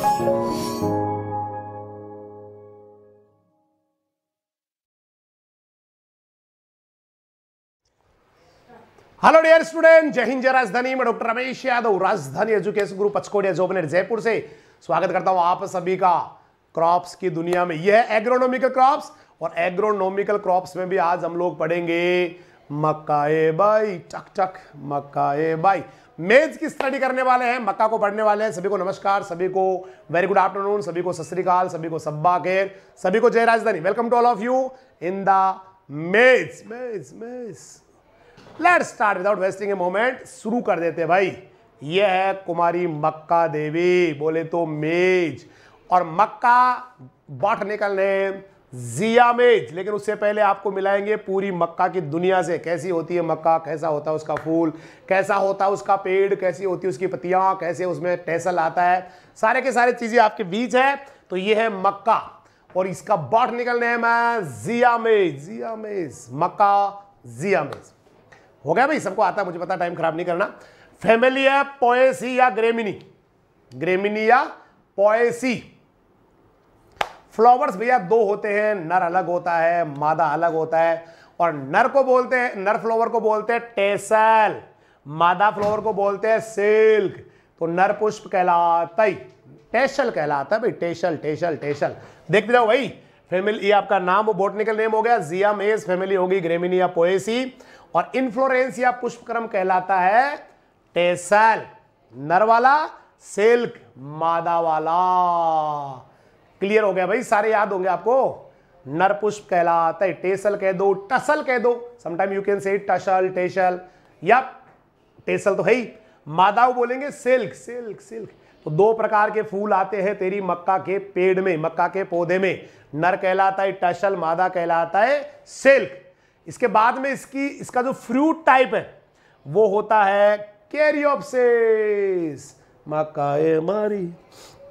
Hello dear student जय हिंद जय राजधानी मैं doctor Ramesh Yadav Rajdhani education group Pachkodiya Jobner Jaipur से स्वागत करता हूं आप सभी का क्रॉप्स की दुनिया में यह है एग्रोनॉमिकल क्रॉप्स और एग्रोनॉमिकल क्रॉप्स में भी आज हम लोग पढ़ेंगे मक्का बाई टक टक मक्का बाई मेज की स्टडी करने वाले हैं मक्का को पढ़ने वाले हैं सभी को नमस्कार सभी को वेरी गुड आफ्टरनून सभी को सत सभी को सब्बा केर सभी को जय Rajdhani welcome to all of you in the maize maize maize let start without wasting a moment शुरू कर देते भाई ये है कुमारी मक्का देवी बोले तो मेज और मक्का बॉटनिकल नेम जियामेज लेकिन उससे पहले आपको मिलाएंगे पूरी मक्का की दुनिया से कैसी होती है मक्का कैसा होता है उसका फूल कैसा होता है उसका पेड़ कैसी होती है उसकी पतियां कैसे उसमें टैसल आता है सारे के सारे चीज़ें आपके बीच है तो ये है मक्का और इसका बॉट निकलने में जियामेज जियामेज मक्का जियामेज हो गया भाई सबको आता है मुझे पता टाइम खराब नहीं करना फैमिली है पोएसी या ग्रेमिनी ग्रेमिनी या पोएसी फ्लावर्स भैया दो होते हैं नर अलग होता है मादा अलग होता है और नर को बोलते हैं नर फ्लावर को बोलते हैं टेसल मादा फ्लावर को बोलते हैं सिल्क तो नर पुष्प कहलाता ही टेसल कहलाता है भाई टेसल टेसल टेसल देखते जाओ भाई फैमिली ये आपका नाम वो बोटनिकल नेम हो गया जिया मेज फैमिली होगी ग्रेमिनिया पोएसी और इन्फ्लोरेंस या पुष्पक्रम कहलाता है टेसल नर वाला सिल्क मादा वाला क्लियर हो गया भाई सारे याद होंगे आपको नरपुष्प कहलाता है टेसल कह दो टसल कह दो sometime you can say tassel tassel या टेसल तो है ही मादाव बोलेंगे सिल्क सिल्क सिल्क तो दो प्रकार के फूल आते हैं तेरी मक्का के पेड़ में मक्का के पौधे में नर कहलाता है टसल मादा कहलाता है सिल्क इसके बाद में इसकी इसका जो फ्रूट टाइप है वो होता है कैरियोपसिस मक्का मारी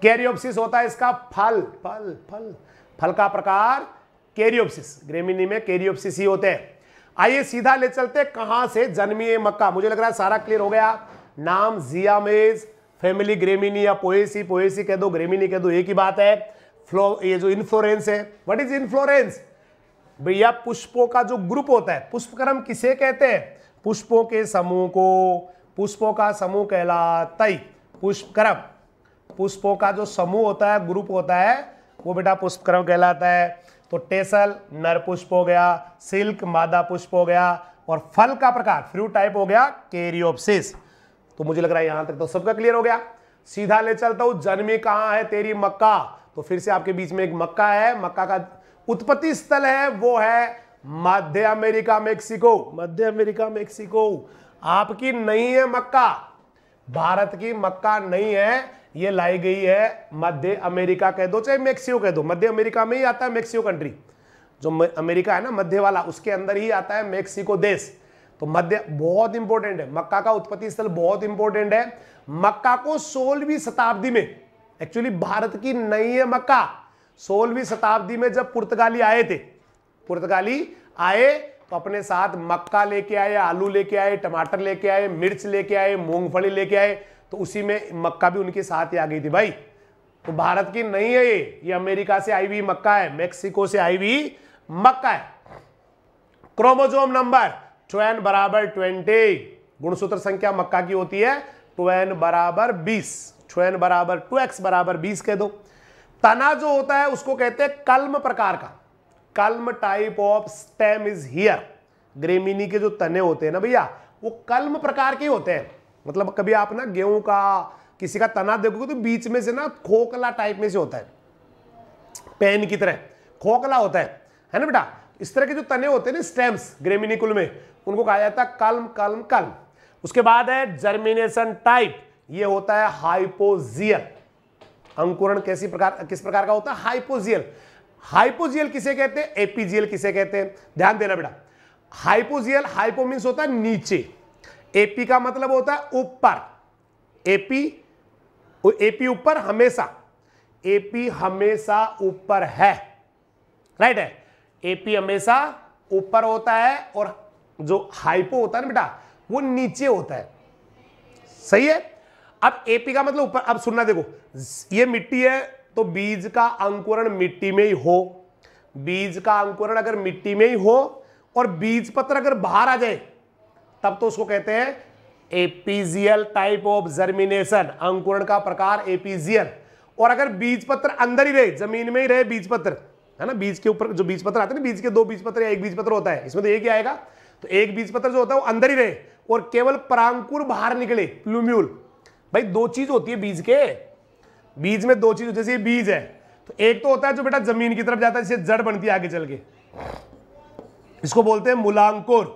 कैरियोप्सिस होता है इसका फल फल फल फल का प्रकार कैरियोप्सिस ग्रेमिनी में कैरियोप्सिस ही होते हैं आइए सीधा ले चलते कहां से जन्मी मक्का मुझे लग रहा है सारा क्लियर हो गया नाम जियामेज फैमिली ग्रेमिनी या पोएसी पोएसी कह दो ग्रेमिनी कह दो एक ही बात है फ्लो ये जो इन्फ्लोरेंस है व्हाट इज इन्फ्लोरेंस भैया पुष्पों का जो ग्रुप होता है पुष्पक्रम किसे कहते हैं पुष्पों के समूह को पुष्पों का समूह कहलाता ही पुष्पक्रम पुष्पों का जो समूह होता है ग्रुप होता है वो बेटा पुष्पक्रम कहलाता है तो टेसल नर पुष्प हो गया सिल्क मादा पुष्प हो गया और फल का प्रकार फ्रूट टाइप हो गया केरियोपसिस तो मुझे लग रहा है यहां तक तो सबका क्लियर हो गया सीधा ले चलता हूं जन्मी कहां है तेरी मक्का तो फिर से आपके बीच में एक मक्का है मक्का का उत्पत्ति स्थल है वो है मध्य अमेरिका मेक्सिको मध्य अमेरिका मेक्सिको आपकी नहीं है मक्का भारत की मक्का नहीं है ये लाई गई है मध्य अमेरिका कह दो चाहे मैक्सिको कह दो मध्य अमेरिका में ही आता है मेक्सिको कंट्री जो अमेरिका है ना मध्य वाला उसके अंदर ही आता है मैक्सिको देश तो मध्य बहुत इंपॉर्टेंट है मक्का का उत्पत्ति स्थल बहुत इंपॉर्टेंट है मक्का को सोलहवीं शताब्दी में एक्चुअली भारत की नई है मक्का सोलहवीं शताब्दी में जब पुर्तगाली आए थे पुर्तगाली आए तो अपने साथ मक्का लेके आए आलू लेके आए टमाटर लेके आए मिर्च लेके आए मूंगफली लेके आए तो उसी में मक्का भी उनके साथ ही आ गई थी भाई तो भारत की नहीं है ये ये अमेरिका से आई हुई मक्का है मेक्सिको से आई हुई मक्का है क्रोमोजोम नंबर ट्वेन बराबर ट्वेंटी गुणसूत्र संख्या मक्का की होती है ट्वेन बराबर बीस ट्वेन बराबर टू एक्स बराबर बीस कह दो तना जो होता है उसको कहते हैं कलम प्रकार का कलम type of stem is here Gramineae के जो तने होते हैं ना भैया वो कलम प्रकार के होते हैं मतलब कभी आप ना गेहूं का किसी का तना देखोगे तो बीच में से ना खोखला टाइप में से होता है पेन की तरह खोखला होता है है ना बेटा इस तरह के जो तने होते हैं ना स्टेम्स ग्रेमिनिकुल में उनको कहा जाता है कलम कलम कलम उसके बाद है जर्मिनेशन टाइप ये होता है हाइपोजियल अंकुरण कैसी प्रकार किस प्रकार का होता है हाइपोजियल हाइपोजियल किसे कहते हैं एपीजियल किसे कहते हैं ध्यान देना बेटा हाइपोजियल हाइपो मीन्स होता है नीचे एपी का मतलब होता है ऊपर एपी एपी ऊपर हमेशा एपी हमेशा ऊपर है राइट है एपी हमेशा ऊपर होता है और जो हाइपो होता है ना बेटा वो नीचे होता है सही है अब एपी का मतलब ऊपर अब सुनना देखो ये मिट्टी है तो बीज का अंकुरण मिट्टी में ही हो बीज का अंकुरण अगर मिट्टी में ही हो और बीज पत्र अगर बाहर आ जाए तब तो उसको कहते हैं एपीजियल टाइप ऑफ जर्मिनेशन अंकुरण का प्रकार एपीजियल और अगर बीज पत्र अंदर ही रहे जमीन में ही रहे बीज पत्र है ना बीज के ऊपर जो बीज पत्र आते हैं बीज के दो बीज पत्र या एक बीज पत्र होता है इसमें तो एक ही आएगा तो एक बीज पत्र जो होता है वो अंदर ही रहे और केवल परांकुर बाहर निकले प्लूम्यूल भाई दो चीज होती है बीज के बीज में दो चीज जैसे ये बीज है तो एक तो होता है जो बेटा जमीन की तरफ जाता है जिससे जड़ बनती है आगे चल के इसको बोलते हैं मूलांकुर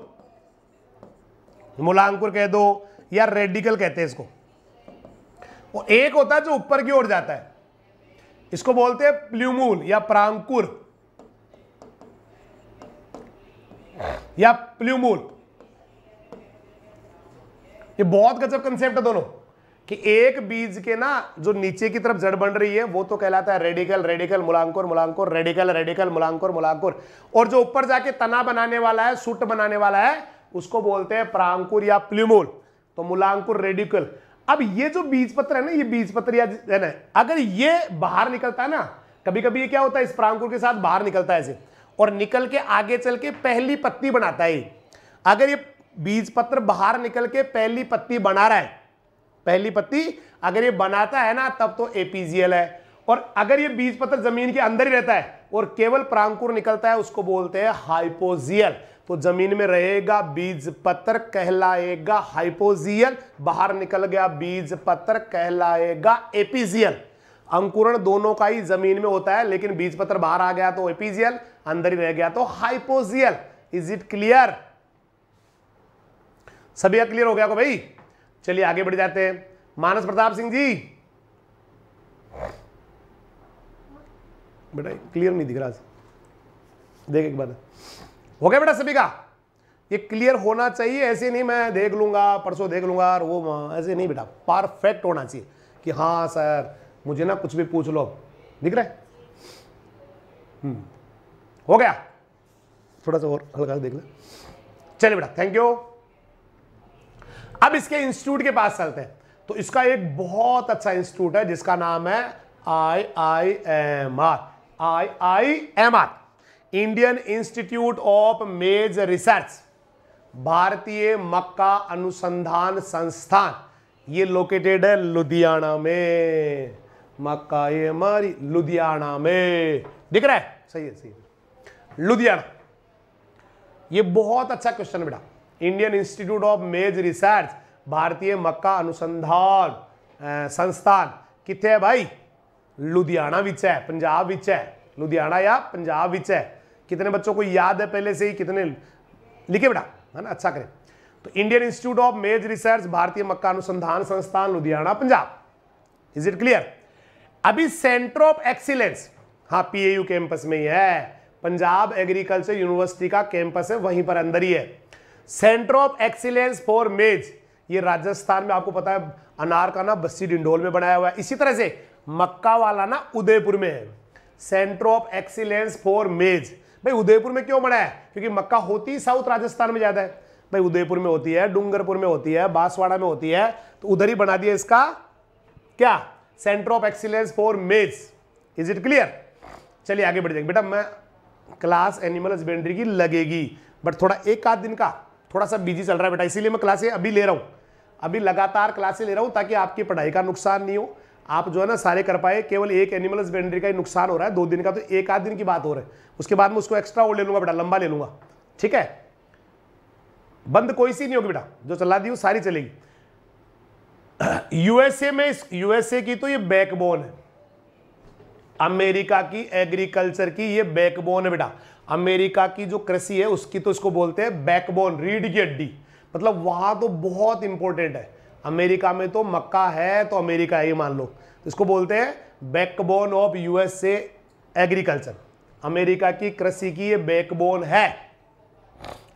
मूलांकुर कह दो या रेडिकल कहते हैं इसको वो एक होता है जो ऊपर की ओर जाता है इसको बोलते हैं प्ल्यूमूल या प्रांकुर या प्ल्यूमूल ये बहुत गजब कंसेप्ट है दोनों कि एक बीज के ना जो नीचे की तरफ जड़ बन रही है वो तो कहलाता है रेडिकल रेडिकल मुलांकुर मुलांकुर रेडिकल रेडिकल मुलांकुर मुलांकुर और जो ऊपर जाके तना बनाने वाला है सूट बनाने वाला है उसको बोलते हैं प्रांकुर या प्लिमोल तो मुलांकुर रेडिकल अब ये जो बीज पत्र है ना ये बीज पत्र या है ना अगर ये बाहर निकलता है ना कभी कभी ये क्या होता है इस प्रांकुर के साथ बाहर निकलता है ऐसे और निकल के आगे चल के पहली पत्ती बनाता है अगर ये बीज पत्र बाहर निकल के पहली पत्ती बना रहा है पहली पत्ती अगर ये बनाता है ना तब तो एपीजीएल है और अगर ये बीज पत्र जमीन के अंदर ही रहता है और केवल प्रांकुर निकलता है उसको बोलते हैं हाइपोजियल तो जमीन में रहेगा बीज पत्र कहलाएगा हाइपोजियल बाहर निकल गया बीज पत्र कहलाएगा एपीजियल अंकुरण दोनों का ही जमीन में होता है लेकिन बीज पत्र बाहर आ गया तो एपीजियल अंदर ही रह गया तो हाइपोजियल इज इट क्लियर सभी क्लियर हो गया को भाई चलिए आगे बढ़ जाते हैं मानस प्रताप सिंह जी बेटा क्लियर नहीं दिख रहा देख एक बार हो गया बेटा सभी का ये क्लियर होना चाहिए ऐसे नहीं मैं देख लूंगा परसों देख लूंगा वो ऐसे नहीं बेटा परफेक्ट होना चाहिए कि हाँ सर मुझे ना कुछ भी पूछ लो दिख रहे हम्म। हो गया थोड़ा सा और हल्का देख ले चलिए बेटा थैंक यू अब इसके इंस्टीट्यूट के पास चलते हैं तो इसका एक बहुत अच्छा इंस्टीट्यूट है जिसका नाम है I I M R I I M R Indian Institute of Maize Research भारतीय मक्का अनुसंधान संस्थान ये लोकेटेड है लुधियाना में मक्का ये हमारी लुधियाना में दिख रहा है सही है सही है लुधियाना ये बहुत अच्छा क्वेश्चन बेटा Indian Institute of Maize Research भारतीय मक्का अनुसंधान संस्थान कितने है भाई लुधियाना विच है पंजाब विच है लुधियाना या पंजाब विच है कितने बच्चों को याद है पहले से ही कितने लिखे बेटा है ना अच्छा करें तो Indian Institute of Maize Research भारतीय मक्का अनुसंधान संस्थान Ludhiana Punjab is it clear अभी सेंटर ऑफ एक्सीलेंस हाँ पीएयू कैंपस में ही है पंजाब एग्रीकल्चर यूनिवर्सिटी का कैंपस है वहीं पर अंदर ही है सेंटर ऑफ एक्सीलेंस फॉर मेज ये राजस्थान में आपको पता है अनार का ना बस्सी डिंडोल में बनाया हुआ है इसी तरह से मक्का वाला ना उदयपुर में है सेंटर ऑफ एक्सीलेंस फॉर मेज भाई उदयपुर में क्यों बड़ा है क्योंकि मक्का होती साउथ राजस्थान में ज्यादा है भाई उदयपुर में होती है डूंगरपुर में होती है बांसवाड़ा में होती है तो उधर ही बना दिया इसका क्या centre of excellence for maize is it clear चलिए आगे बढ़ जाएंगे बेटा मैं क्लास एनिमल हस्बेंड्री की लगेगी बट थोड़ा एक आध दिन का थोड़ा सा बिजी चल रहा है बेटा इसीलिए मैं क्लासे अभी ले रहा हूँ अभी लगातार क्लासे ले रहा हूँ ताकि आपकी पढ़ाई का नुकसान नहीं हो आप जो है ना सारे कर पाए केवल एक एनिमल हस्बेंड्री का ही नुकसान हो रहा है दो दिन का तो एक आध दिन की बात हो रहा है उसके बाद में उसको एक्स्ट्रा और ले लूंगा बेटा लंबा ले लूंगा ठीक है बंद कोई सी नहीं होगी बेटा जो चला दी वो सारी चलेगी यूएसए में यूएसए की तो ये बैकबोन है अमेरिका की एग्रीकल्चर की ये बैकबोन है बेटा अमेरिका की जो कृषि है उसकी तो इसको बोलते हैं बैकबोन रीढ़ की हड्डी मतलब वहां तो बहुत इंपॉर्टेंट है अमेरिका में तो मक्का है तो अमेरिका है ये मान लो इसको बोलते हैं backbone of USA agriculture America की कृषि की ये बैकबोन है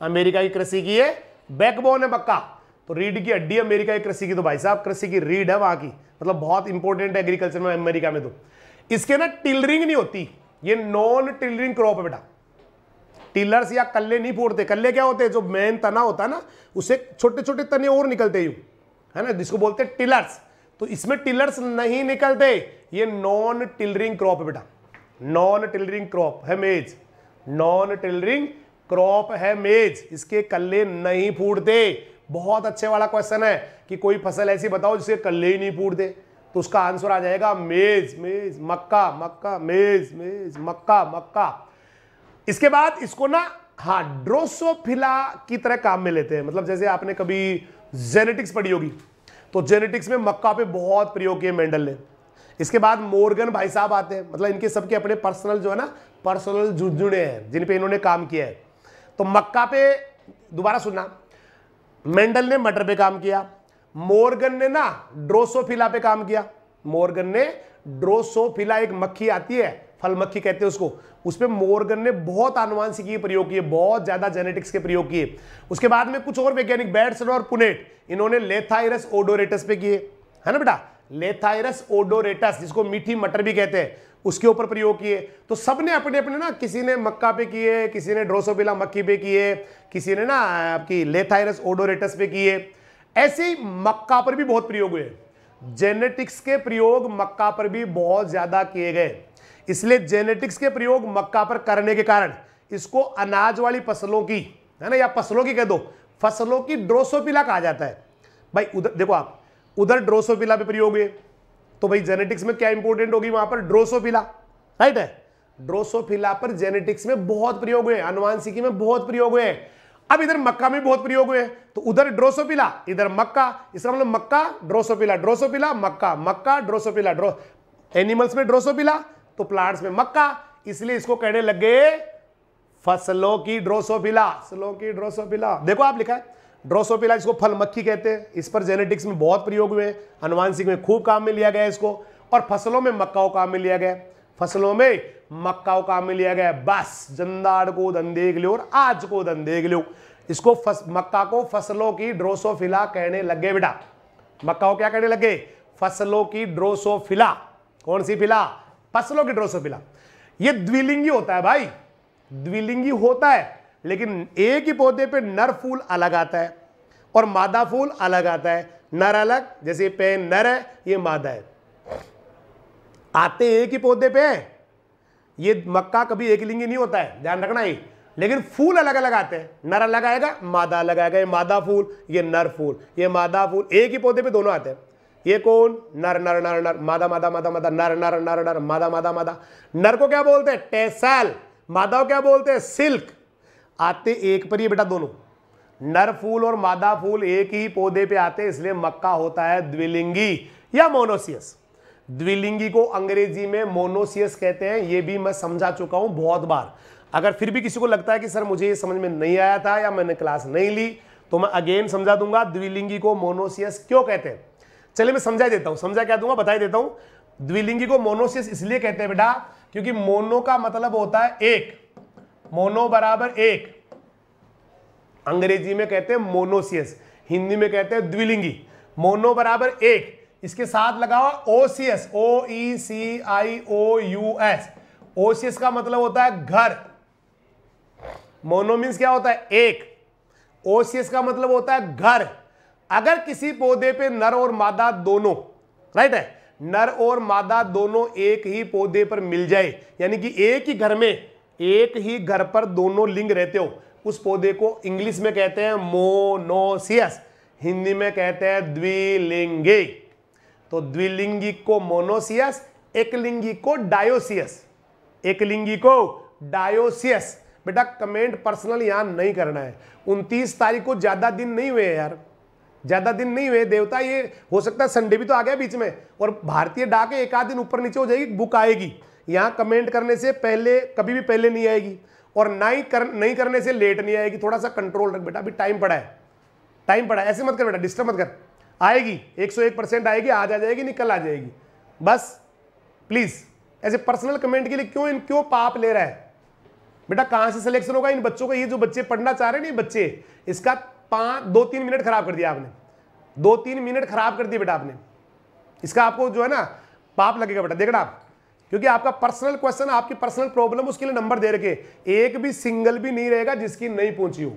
अमेरिका की कृषि की ये बैकबोन है मक्का तो रीड की हड्डी अमेरिका की कृषि की तो भाई साहब कृषि की रीढ़ है वहां की मतलब बहुत इंपॉर्टेंट एग्रीकल्चर में अमेरिका में तो इसके ना टिलरिंग नहीं होती ये नॉन टिलरिंग क्रॉप है बेटा टिलर्स या कल्ले नहीं फोड़ते कल्ले क्या होते हैं जो मेन तना होता है ना उसे छोटे छोटे तने और निकलते यूं है ना जिसको बोलते हैं टिलर्स तो इसमें टिलर्स नहीं निकलते ये नॉन टिलरिंग क्रॉप है बेटा नॉन टिलरिंग क्रॉप है मेज नॉन टिलरिंग क्रॉप है मेज इसके कल्ले नहीं फूटते बहुत अच्छे वाला क्वेश्चन है कि कोई फसल ऐसी बताओ जिसके कल्ले ही नहीं फूटते तो उसका आंसर आ जाएगा मेज मेज मक्का मक्का मेज मेज मक्का मक्का इसके बाद इसको ना हाँ की तरह काम में लेते हैं मतलब जैसे आपने कभी जेनेटिक्स पढ़ी होगी तो जेनेटिक्स में मक्का पे बहुत प्रयोग किए मेंडल ने इसके बाद मोर्गन भाई साहब आते हैं मतलब इनके सबके अपने पर्सनल जो है ना पर्सनल जुड़जुड़े हैं जिन पे इन्होंने काम किया है तो मक्का पे दोबारा सुनना मेंडल ने मटर पे काम किया मोर्गन ने ना ड्रोसोफिला पे काम किया मोर्गन ने ड्रोसोफिला एक मक्खी आती है फल मक्खी कहते हैं उसको उस पर मोर्गन ने बहुत आनुवांशिकीय प्रयोग किए बहुत ज्यादा जेनेटिक्स के प्रयोग किए उसके बाद में कुछ और वैज्ञानिक बैट्सन और पुनेट इन्होंने लेथाइरस ओडोरेटस पे किए है ना बेटा लेथाइरस ओडोरेटस जिसको मीठी मटर भी कहते हैं उसके ऊपर प्रयोग किए तो सबने अपने अपने ना किसी ने मक्का पे किए किसी ने ड्रोसोबिला मक्की पे किए किसी ने ना आपकी लेथाइरस ओडोरेटस पे किए ऐसे ही मक्का पर भी बहुत प्रयोग हुए जेनेटिक्स के प्रयोग मक्का पर भी बहुत ज्यादा किए गए इसलिए जेनेटिक्स के प्रयोग मक्का पर करने के कारण इसको अनाज वाली फसलों की है ना या फसलों की कह दो फसलों की ड्रोसोपिला कहा जाता है भाई उधर देखो आप उधर ड्रोसोपिला पे प्रयोग है तो भाई जेनेटिक्स में क्या इंपोर्टेंट होगी वहां पर ड्रोसोफिला राइट है ड्रोसोफिला पर जेनेटिक्स में बहुत प्रयोग हुए अनुवांशिकी में बहुत प्रयोग हुए अब इधर मक्का में बहुत प्रयोग हुए तो उधर ड्रोसोपिला इधर मक्का इसका मतलब मक्का ड्रोसोपिला ड्रोसोपिला मक्का मक्का ड्रोसोपिला ड्रो एनिमल्स में ड्रोसोपिला तो प्लांट्स में मक्का इसलिए इसको कहने लग गए फसलों की ड्रोसोफिला फसलों की ड्रोसोफिला देखो आप लिखा है ड्रोसोफिला इसको फल मक्खी कहते हैं इस पर जेनेटिक्स में बहुत प्रयोग हुए अनुवांशिक में खूब काम में लिया गया इसको और फसलों में मक्का काम में लिया गया फसलों में मक्का काम में लिया गया बस जंदाड़ को धन देख लो और आज को धन देख लो इसको फस, मक्का को फसलों की ड्रोसोफिला कहने लग बेटा मक्का को क्या कहने लगे फसलों की ड्रोसोफिला कौन सी फिला फसलों के ड्रोसोफिला ये द्विलिंगी होता है भाई द्विलिंगी होता है लेकिन एक ही पौधे पे नर फूल अलग आता है और मादा फूल अलग आता है नर अलग जैसे पे नर है ये मादा है आते एक ही पौधे पे ये मक्का कभी एक लिंगी नहीं होता है ध्यान रखना ये लेकिन फूल अलग अलग आते हैं नर अलग आएगा मादा अलग आएगा ये मादा फूल ये नर फूल ये मादा फूल एक ही पौधे पे दोनों आते हैं ये कौन नर नर नर नर मादा मादा मादा मादा नर नर नर नर मादा मादा मादा नर को क्या बोलते हैं टेसल मादा को क्या बोलते हैं सिल्क आते एक पर ही बेटा दोनों नर फूल और मादा फूल एक ही पौधे पे आते हैं इसलिए मक्का होता है द्विलिंगी या मोनोसियस द्विलिंगी को अंग्रेजी में मोनोसियस कहते हैं ये भी मैं समझा चुका हूं बहुत बार अगर फिर भी किसी को लगता है कि सर मुझे ये समझ में नहीं आया था या मैंने क्लास नहीं ली तो मैं अगेन समझा दूंगा द्विलिंगी को मोनोसियस क्यों कहते हैं चलिए मैं समझा देता हूं समझा क्या दूंगा बताई देता हूं द्विलिंगी को मोनोसिस इसलिए कहते हैं बेटा क्योंकि मोनो का मतलब होता है एक मोनो बराबर एक अंग्रेजी में कहते हैं मोनोसियस हिंदी में कहते हैं द्विलिंगी मोनो बराबर एक इसके साथ लगा हुआ O E C I O U S e oecious का मतलब होता है घर मोनो मीन्स क्या होता है एक ओसियस का मतलब होता है घर अगर किसी पौधे पे नर और मादा दोनों राइट है नर और मादा दोनों एक ही पौधे पर मिल जाए यानी कि एक ही घर में एक ही घर पर दोनों लिंग रहते हो उस पौधे को इंग्लिश में कहते हैं मोनोसियस हिंदी में कहते हैं द्विलिंगे तो द्विलिंगी को मोनोसियस एकलिंगी को डायोसियस एकलिंगी को डायोसियस बेटा कमेंट पर्सनल यहां नहीं करना है उनतीस तारीख को ज्यादा दिन नहीं हुए यार ज़्यादा दिन नहीं हुए देवता ये हो सकता है संडे भी तो आ गया बीच में और भारतीय डाक एक आध दिन ऊपर नीचे हो जाएगी बुक आएगी यहाँ कमेंट करने से पहले कभी भी पहले नहीं आएगी और ना ही कर नहीं करने से लेट नहीं आएगी थोड़ा सा कंट्रोल रख बेटा अभी टाइम पड़ा है टाइम पड़ा है ऐसे मत कर बेटा डिस्टर्ब मत कर आएगी 101 परसेंट आएगी आज आ जाएगी नहीं कल आ जाएगी बस प्लीज़ ऐसे पर्सनल कमेंट के लिए क्यों इन क्यों पाप ले रहा है बेटा कहां से सिलेक्शन होगा इन बच्चों का ये जो बच्चे पढ़ना चाह रहे हैं ना बच्चे इसका पाँच दो तीन मिनट खराब कर दिया आपने दो तीन मिनट खराब कर दिए बेटा आपने इसका आपको जो है ना पाप लगेगा बेटा देख आप क्योंकि आपका पर्सनल क्वेश्चन आपकी पर्सनल प्रॉब्लम उसके लिए नंबर दे रखे एक भी सिंगल भी नहीं रहेगा जिसकी नहीं पहुंची हो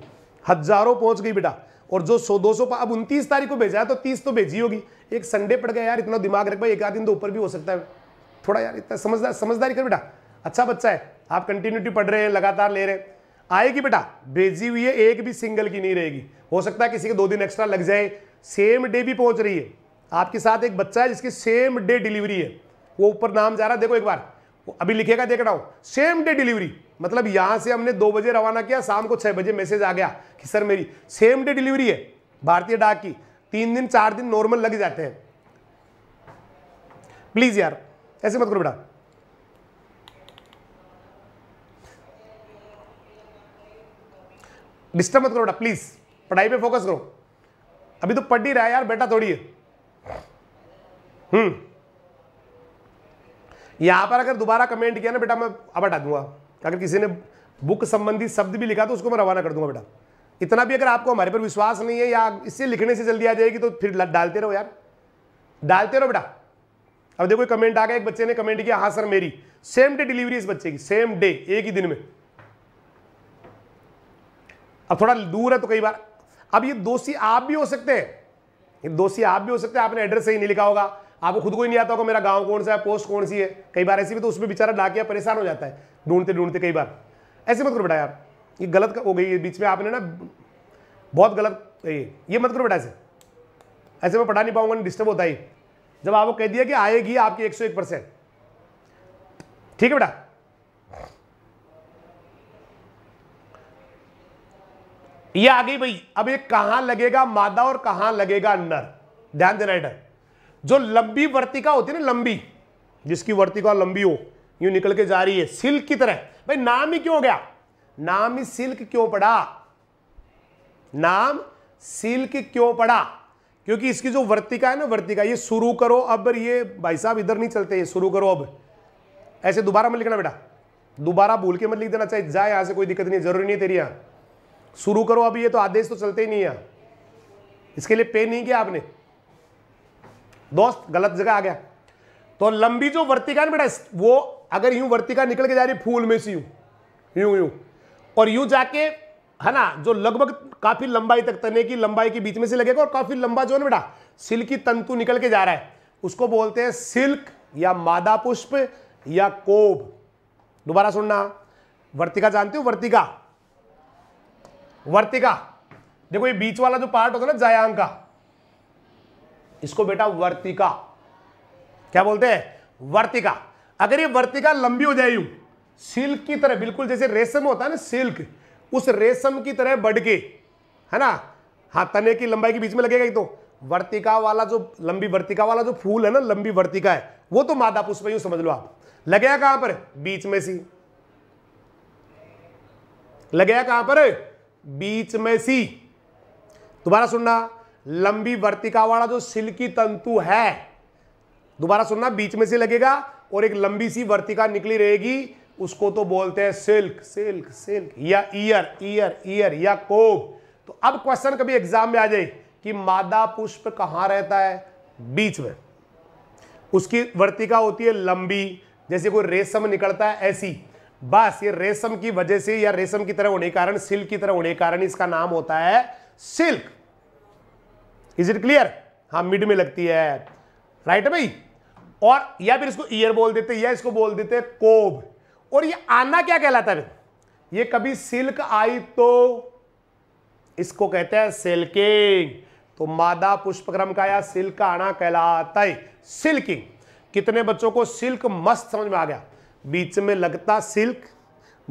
हजारों पहुंच गई बेटा और जो सौ दो सौ अब उनतीस तारीख को भेजा है तो तीस तो भेजी होगी एक संडे पड़ गया यार इतना दिमाग रख एक आध दिन तो ऊपर भी हो सकता है थोड़ा यार इतना समझदार समझदारी कर बेटा अच्छा बच्चा है आप कंटिन्यूटी पढ़ रहे हैं लगातार ले रहे हैं आएगी बेटा भेजी हुई है एक भी सिंगल की नहीं रहेगी हो सकता है किसी के दो दिन एक्स्ट्रा लग जाए सेम डे भी पहुंच रही है आपके साथ एक बच्चा है जिसकी सेम डे डिलीवरी है वो ऊपर नाम जा रहा है देखो एक बार अभी लिखेगा देख रहा हूं सेम डे डिलीवरी मतलब यहां से हमने दो बजे रवाना किया शाम को छह बजे मैसेज आ गया कि सर मेरी सेम डे डिलीवरी है भारतीय डाक की तीन दिन चार दिन नॉर्मल लग जाते हैं प्लीज़ यार ऐसे मत करो बेटा डिस्टर्ब मत करो बेटा प्लीज़ पढ़ाई पे फोकस करो अभी तो पढ़ ही रहा है यार बेटा थोड़ी है हम्म यहां पर अगर दोबारा कमेंट किया ना बेटा मैं अब हटा दूंगा अगर किसी ने बुक संबंधी शब्द भी लिखा तो उसको मैं रवाना कर दूंगा बेटा इतना भी अगर आपको हमारे पर विश्वास नहीं है या इससे लिखने से जल्दी आ जाएगी तो फिर डालते रहो यार डालते रहो बेटा अब देखो कमेंट आ गया एक बच्चे ने कमेंट किया हाँ सर मेरी सेम डे डिलीवरी इस बच्चे की सेम डे एक ही दिन में अब थोड़ा दूर है तो कई बार अब ये दोषी आप भी हो सकते हैं ये दोषी आप भी हो सकते हैं आपने एड्रेस सही नहीं लिखा होगा आपको खुद को ही नहीं आता होगा मेरा गांव कौन सा है पोस्ट कौन सी है कई बार ऐसी भी तो उसमें बेचारा डाकिया परेशान हो जाता है ढूंढते ढूंढते कई बार ऐसे मत करो बेटा यार ये गलत हो गई बीच में आपने ना बहुत गलत ये ये मत करो बेटा ऐसे ऐसे मैं पढ़ा नहीं पाऊंगा डिस्टर्ब होता ही जब आपको कह दिया कि आएगी आपकी एक सौ एक परसेंट ठीक है बेटा ये आ गई भाई अब ये कहां लगेगा मादा और कहां लगेगा नर ध्यान देना इधर जो लंबी वर्तिका होती है ना लंबी जिसकी वर्तिका लंबी हो यू निकल के जा रही है सिल्क की तरह भाई नाम ही क्यों हो गया नाम ही सिल्क क्यों पड़ा नाम सिल्क क्यों पड़ा क्योंकि इसकी जो वर्तिका है ना वर्तिका ये शुरू करो अब ये भाई साहब इधर नहीं चलते शुरू करो अब ऐसे दोबारा मत लिखना बेटा दोबारा भूल के मत लिख देना चाहिए जाए यहां से कोई दिक्कत नहीं जरूरी नहीं तेरी यहां शुरू करो अभी ये तो आदेश तो चलते ही नहीं है इसके लिए पे नहीं किया आपने दोस्त गलत जगह आ गया तो लंबी जो वर्तिका है बेटा वो अगर यूं वर्तिका निकल के जा रही फूल में से यूं यूं यूं और यूं जाके है ना जो लगभग काफी लंबाई तक तने की लंबाई के बीच में से लगेगा और काफी लंबा जो है बेटा सिल्की तंतु निकल के जा रहा है उसको बोलते हैं सिल्क या मादा पुष्प या कोब दोबारा सुनना वर्तिका जानते हो वर्तिका वर्तिका देखो ये बीच वाला जो पार्ट होता है ना जयांग का इसको बेटा वर्तिका क्या बोलते हैं वर्तिका अगर ये वर्तिका लंबी हो जाए सिल्क की तरह बिल्कुल जैसे रेशम होता है ना सिल्क उस रेशम की तरह बढ़ के है ना हाँ तने की लंबाई के बीच में लगेगा ही तो वर्तिका वाला जो लंबी वर्तिका वाला जो फूल है ना लंबी वर्तिका है वो तो मादा पुष्प यूं समझ लो आप लगे कहां पर बीच में सी लगे कहां पर बीच में सी दोबारा सुनना लंबी वर्तिका वाला जो सिल्की तंतु है दोबारा सुनना बीच में से लगेगा और एक लंबी सी वर्तिका निकली रहेगी उसको तो बोलते हैं सिल्क सिल्क सिल्क या ईयर ईयर ईयर या कोब तो अब क्वेश्चन कभी एग्जाम में आ जाए कि मादा पुष्प कहां रहता है बीच में उसकी वर्तिका होती है लंबी जैसे कोई रेशम निकलता है ऐसी बस ये रेशम की वजह से या रेशम की तरह होने के कारण सिल्क की तरह होने के कारण इसका नाम होता है सिल्क इज इट क्लियर हाँ मिड में लगती है राइट भाई और या फिर इसको ईयर बोल देते या इसको बोल देते कोब और ये आना क्या कहलाता है ये कभी सिल्क आई तो इसको कहते हैं सिल्किंग तो मादा पुष्पक्रम का या सिल्क आना कहलाता है सिल्किंग कितने बच्चों को सिल्क मस्त समझ में आ गया बीच में लगता सिल्क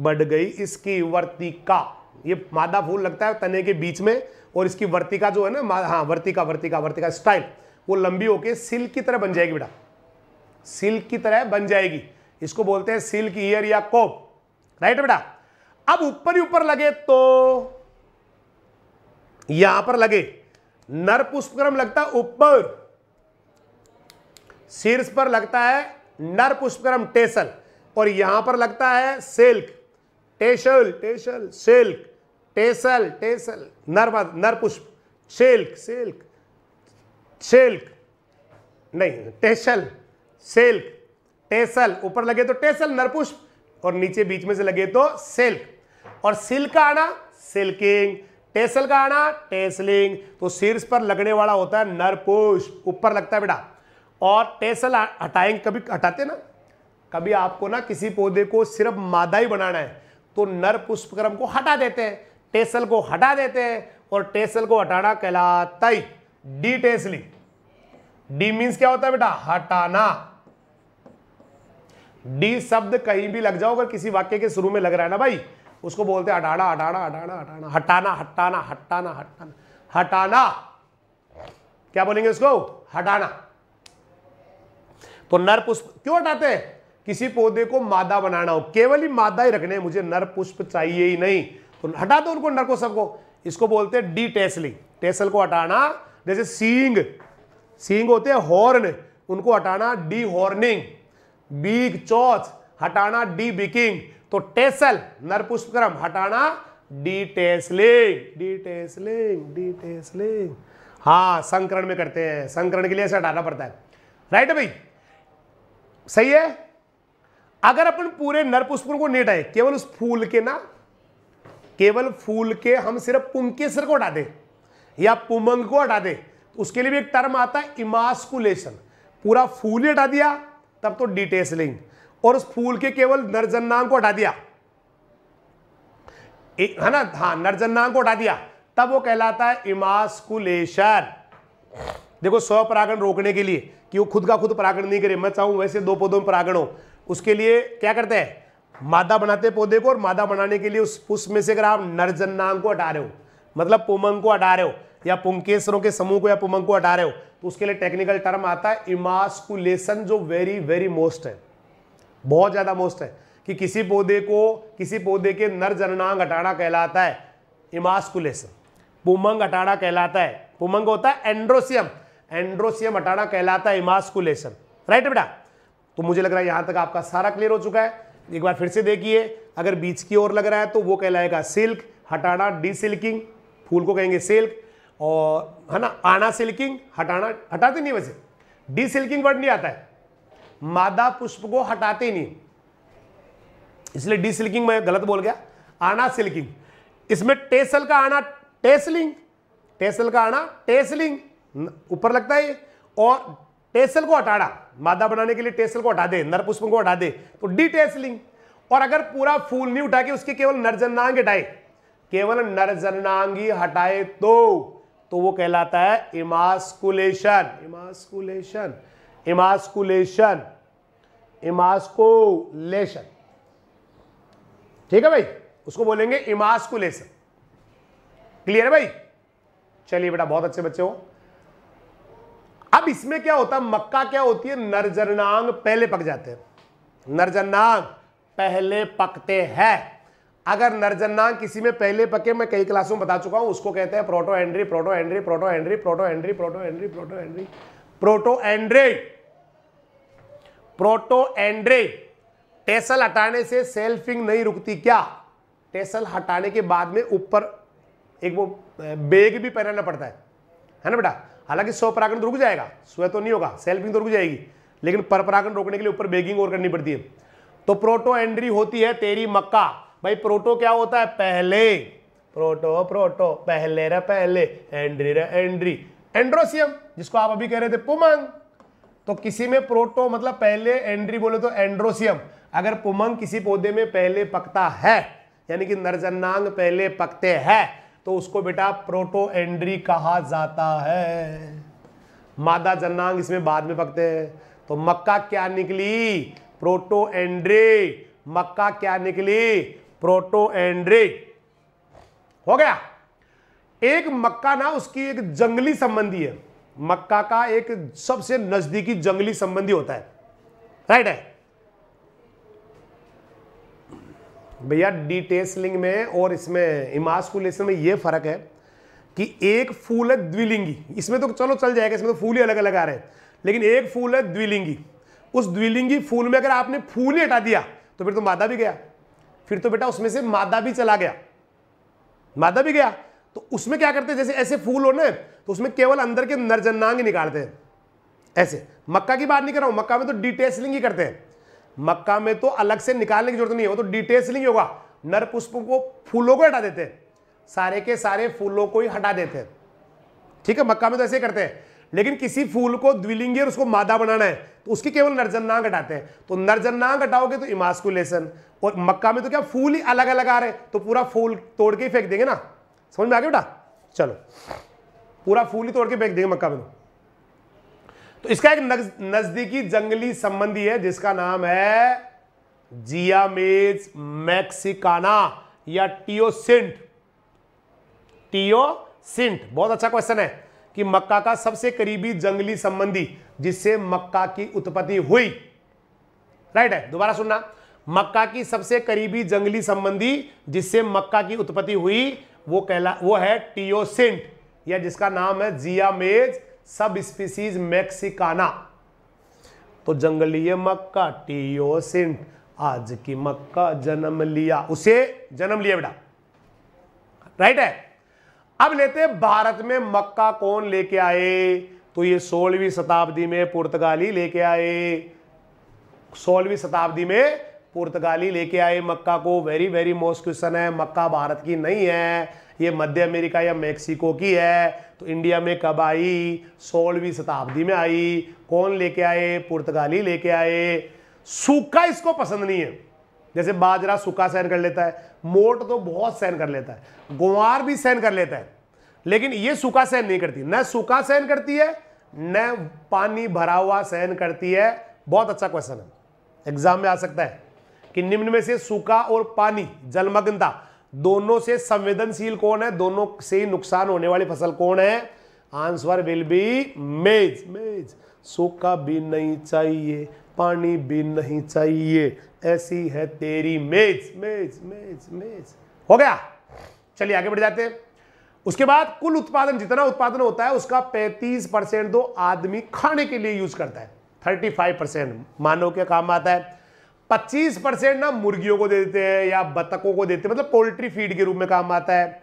बढ़ गई इसकी वर्तिका ये मादा फूल लगता है तने के बीच में और इसकी वर्तिका जो है ना हाँ वर्तिका वर्तिका वर्तिका स्टाइल वो लंबी होके सिल्क की तरह बन जाएगी बेटा सिल्क की तरह बन जाएगी इसको बोलते हैं सिल्क ईयर या कोप राइट बेटा अब ऊपर ही ऊपर लगे तो यहां पर लगे नर पुष्पक्रम लगता है ऊपर शीर्ष पर लगता है नर पुष्पक्रम टेसल और यहां पर लगता है silk tassel tassel silk tassel tassel नर्मद नरपुष्प सिल्क सिल्क सिल्क नहीं टेसल सिल्क टेसल ऊपर लगे तो टेसल नरपुष्प और नीचे बीच में से लगे तो सिल्क और सिल्क का आना सिल्किंग टेसल का आना टेसलिंग तो शीर्ष पर लगने वाला होता है नरपुष्प ऊपर लगता है बेटा और टेसल हटाएंगे कभी हटाते ना कभी आपको ना किसी पौधे को सिर्फ मादा ही बनाना है तो नर पुष्पक्रम को हटा देते हैं टेसल को हटा देते हैं और टेसल को हटाना कहलाता ही डी टेसली डी मीन्स क्या होता है बेटा हटाना डी शब्द कहीं भी लग जाओ अगर किसी वाक्य के शुरू में लग रहा है ना भाई उसको बोलते हैं हटाना हटाना हटाना हटाना हटाना हटाना हटाना हटाना हटाना क्या बोलेंगे उसको हटाना तो नर पुष्प क्यों हटाते हैं किसी पौधे को मादा बनाना हो केवल ही मादा ही रखने मुझे नर पुष्प चाहिए ही नहीं तो हटा दो उनको नर को सबको इसको बोलते हैं डी टेसलिंग टेसल को हटाना जैसे सींग सींग होते हैं हॉर्न उनको हटाना डी हॉर्निंग बीग चौथ हटाना डी बिकिंग तो टेसल नर पुष्पक्रम हटाना detasselling detasselling detasselling हाँ संकरण में करते हैं संकरण के लिए ऐसे हटाना पड़ता है राइट भाई सही है अगर अपन पूरे नर पुष्पों को नहीं केवल उस फूल के ना केवल फूल के हम सिर्फ पुंकेसर को हटा दे या पुमंग को हटा दे तो उसके लिए भी एक टर्म आता है इमास्कुलेशन पूरा फूल ही हटा दिया तब तो डिटेसलिंग और उस फूल के केवल नरजन्नांग को हटा दिया है ना हाँ नरजन्नांग को हटा दिया तब वो कहलाता है इमास्कुलेशन देखो स्वपरागण रोकने के लिए कि वो खुद का खुद परागण नहीं करे मैं चाहूं वैसे दो पौधों में परागण हो उसके लिए क्या करते हैं मादा बनाते हैं पौधे को और मादा बनाने के लिए उस पुष्प में से अगर आप नरजन्नांग को हटा रहे हो मतलब पुमंग को हटा रहे हो या पुंकेसरों के समूह को या पुमंग को हटा रहे हो तो उसके लिए टेक्निकल टर्म आता है इमास्कुलेशन जो वेरी वेरी मोस्ट है बहुत ज़्यादा मोस्ट है कि किसी पौधे को किसी पौधे के नर जननांग हटाना कहलाता है इमास्कुलेशन पुमंग हटाना कहलाता है पुमंग होता है एंड्रोसियम एंड्रोसियम हटाना कहलाता है इमास्कुलेशन राइट बेटा तो मुझे लग रहा है यहां तक आपका सारा क्लियर हो चुका है एक बार फिर से देखिए अगर बीच की ओर लग रहा है तो वो कहलाएगा सिल्क हटाना डी सिल्किंग फूल को कहेंगे सिल्क और है ना आना सिल्किंग हटाना हटाते नहीं वैसे डी सिल्किंग वर्ड नहीं आता है मादा पुष्प को हटाते नहीं इसलिए डी सिल्किंग मैं गलत बोल गया आना सिल्किंग इसमें टेसल का आना टेसलिंग टेसल का आना टेसलिंग ऊपर लगता है और टेसल को हटाना मादा बनाने के लिए टेसल को हटा दे नर पुष्प को हटा दे तो डी टेसलिंग और अगर पूरा फूल नहीं उठा के उसके केवल नरजनांग हटाए केवल नरजनांगी हटाए तो तो वो कहलाता है इमास्कुलेशन इमास्कुलेशन इमास्कुलेशन इमास्कुलेशन ठीक है भाई उसको बोलेंगे इमास्कुलेशन क्लियर है भाई चलिए बेटा बहुत अच्छे बच्चे हो अब इसमें क्या होता है मक्का क्या होती है नरजरनांग पहले पक जाते हैं नरजनांग पहले पकते हैं अगर नरजरनांग किसी में पहले पके मैं कई क्लासों में बता चुका हूं उसको कहते हैं protandry protandry protandry protandry protandry protandry protandry protandry tassel हटाने से सेल्फिंग नहीं रुकती क्या टेसल हटाने के बाद में ऊपर एक वो बेग भी पहनाना पड़ता है है ना बेटा हालांकि स्व परागण तो रुक जाएगा स्व तो नहीं होगा सेल्फिंग तो रुक जाएगी लेकिन परपरागण रोकने के लिए ऊपर बेगिंग और करनी पड़ती है तो प्रोटो एंड्री होती है तेरी मक्का भाई प्रोटो क्या होता है पहले प्रोटो प्रोटो पहले रे पहले एंड्री रे एंड्री एंड्रोसियम जिसको आप अभी कह रहे थे पुमंग तो किसी में प्रोटो मतलब पहले एंड्री बोले तो एंड्रोसियम अगर पुमंग किसी पौधे में पहले पकता है यानी कि नरजन्नांग पहले पकते हैं तो उसको बेटा प्रोटो एंड्री कहा जाता है मादा जन्नांग इसमें बाद में पकते हैं तो मक्का क्या निकली प्रोटो एंड्री मक्का क्या निकली प्रोटो एंड्री हो गया एक मक्का ना उसकी एक जंगली संबंधी है मक्का का एक सबसे नजदीकी जंगली संबंधी होता है राइट है भैया डिटेसलिंग में और इसमें इमास्कुलेशन में ये फ़र्क है कि एक फूल है द्विलिंगी इसमें तो चलो चल जाएगा इसमें तो फूल ही अलग अलग आ रहे हैं लेकिन एक फूल है द्विलिंगी उस द्विलिंगी फूल में अगर आपने फूल ही हटा दिया तो फिर तो मादा भी गया फिर तो बेटा उसमें से मादा भी चला गया मादा भी गया तो उसमें क्या करते हैं जैसे ऐसे फूल होने तो उसमें केवल अंदर के नरजन्नांग निकालते हैं ऐसे मक्का की बात नहीं कर रहा हूं मक्का में तो डिटेसलिंग ही करते हैं मक्का में तो अलग से निकालने की जरूरत नहीं है वो तो नहीं होगा नर पुष्प को फूलों को हटा देते सारे के सारे फूलों को ही हटा देते ठीक है मक्का में तो ऐसे करते हैं लेकिन किसी फूल को द्विलिंगी और उसको मादा बनाना है तो उसकी केवल नरजन्नांग हटाते हैं तो नरजन्नांग हटाओगे तो इमास्कुलेशन और मक्का में तो क्या फूल ही अलग अलग आ रहे तो पूरा फूल तोड़ के ही फेंक देंगे ना समझ में आ गया बेटा चलो पूरा फूल ही तोड़ के फेंक देंगे मक्का में तो तो इसका एक नजदीकी जंगली संबंधी है जिसका नाम है जियामेज मैक्सिकाना या टीओसिंट टीओसिंट बहुत अच्छा क्वेश्चन है कि मक्का का सबसे करीबी जंगली संबंधी जिससे मक्का की उत्पत्ति हुई राइट है दोबारा सुनना मक्का की सबसे करीबी जंगली संबंधी जिससे मक्का की उत्पत्ति हुई वो कहला वो है टीओसिंट या जिसका नाम है जियामेज सब स्पीसीज मैक्सिकाना तो जंगली मक्का टीओसिंट आज की मक्का जन्म लिया उसे जन्म लिया बेटा राइट है अब लेते भारत में मक्का कौन लेके आए तो ये सोलहवीं शताब्दी में पुर्तगाली लेके आए सोलहवीं शताब्दी में पुर्तगाली लेके आए मक्का को वेरी वेरी मोस्ट क्वेश्चन है मक्का भारत की नहीं है ये मध्य अमेरिका या मेक्सिको की है तो इंडिया में कब आई सोलहवीं शताब्दी में आई कौन लेके आए पुर्तगाली लेके आए सूखा इसको पसंद नहीं है जैसे बाजरा सूखा सहन कर लेता है मोट तो बहुत सहन कर लेता है गुआर भी सहन कर लेता है लेकिन ये सूखा सहन नहीं करती न सूखा सहन करती है न पानी भरा हुआ सहन करती है बहुत अच्छा क्वेश्चन है एग्जाम में आ सकता है कि निम्न में से सूखा और पानी जलमग्नता दोनों से संवेदनशील कौन है दोनों से नुकसान होने वाली फसल कौन है आंसर विल बी मेज मेज सूखा भी नहीं चाहिए पानी भी नहीं चाहिए ऐसी है तेरी मेज मेज मेज मेज हो गया चलिए आगे बढ़ जाते हैं उसके बाद कुल उत्पादन जितना उत्पादन होता है उसका 35 परसेंट तो आदमी खाने के लिए यूज करता है 35 परसेंट मानव के काम आता है 25 परसेंट ना मुर्गियों को दे देते हैं या बतकों को देते हैं मतलब पोल्ट्री फीड के रूप में काम आता है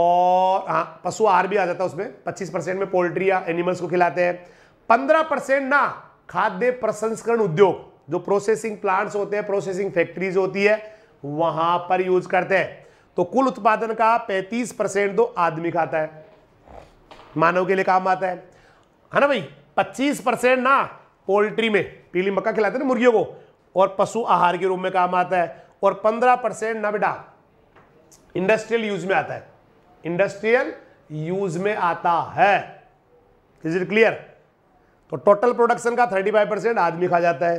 और हाँ पशु आहार भी आ जाता है उसमें 25 परसेंट में पोल्ट्री या एनिमल्स को खिलाते हैं 15 परसेंट ना खाद्य प्रसंस्करण उद्योग जो प्रोसेसिंग प्लांट्स होते हैं प्रोसेसिंग फैक्ट्रीज होती है वहां पर यूज करते हैं तो कुल उत्पादन का पैंतीस तो आदमी खाता है मानव के लिए काम आता है है ना भाई 25 परसेंट ना पोल्ट्री में पीली मक्का खिलाते ना मुर्गियों को और पशु आहार के रूप में काम आता है और पंद्रह परसेंट नबडा इंडस्ट्रियल यूज में आता है इंडस्ट्रियल यूज में आता है इज इट क्लियर तो टोटल प्रोडक्शन का थर्टी फाइव परसेंट आदमी खा जाता है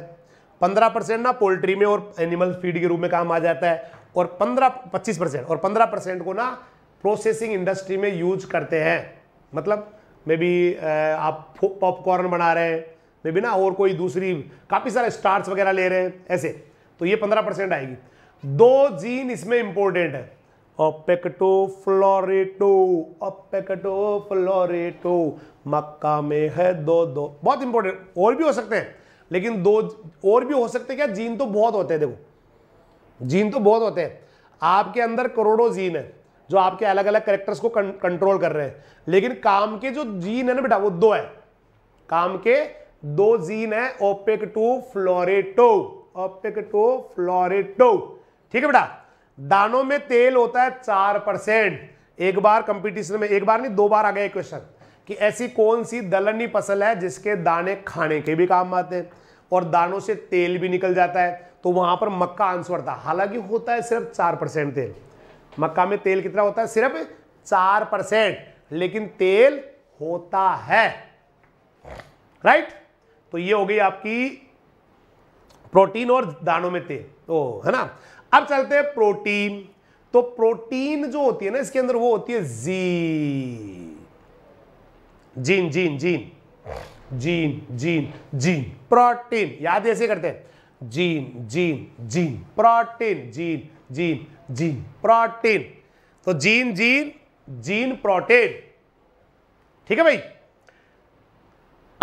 पंद्रह परसेंट ना पोल्ट्री में और एनिमल फीड के रूप में काम आ जाता है और पंद्रह पच्चीस परसेंट और पंद्रह परसेंट को ना प्रोसेसिंग इंडस्ट्री में यूज करते हैं मतलब मे बी आप पॉपकॉर्न बना रहे हैं में बिना और कोई दूसरी काफ़ी सारे स्टार्स वगैरह ले रहे हैं ऐसे तो ये पंद्रह परसेंट आएगी दो जीन इसमें इंपॉर्टेंट है अपेक्टो फ्लोरेटो अपेक्टो फ्लोरेटो मक्का में है दो दो बहुत इंपॉर्टेंट और भी हो सकते हैं लेकिन दो और भी हो सकते क्या जीन तो बहुत होते हैं देखो जीन तो बहुत होते हैं आपके अंदर करोड़ों जीन है जो आपके अलग अलग करेक्टर्स को कंट्रोल कर रहे हैं लेकिन काम के जो जीन है ना बेटा वो दो है काम के दो जीन है opaque two floury two opaque two floury two ठीक है बेटा दानों में तेल होता है चार परसेंट एक बार कंपटीशन में एक बार नहीं दो बार आ गया क्वेश्चन कि ऐसी कौन सी दलहनी फसल है जिसके दाने खाने के भी काम आते हैं और दानों से तेल भी निकल जाता है तो वहां पर मक्का आंसर था हालांकि होता है सिर्फ चार परसेंट तेल मक्का में तेल कितना होता है सिर्फ चार परसेंट लेकिन तेल होता है राइट right? तो ये हो गई आपकी प्रोटीन और दानों में तेल तो है ना अब चलते हैं प्रोटीन तो प्रोटीन जो होती है ना इसके अंदर वो होती है जी gene gene gene gene gene gene protein याद ऐसे करते हैं gene gene gene protein gene gene gene protein तो जीन जीन जीन प्रोटीन ठीक है भाई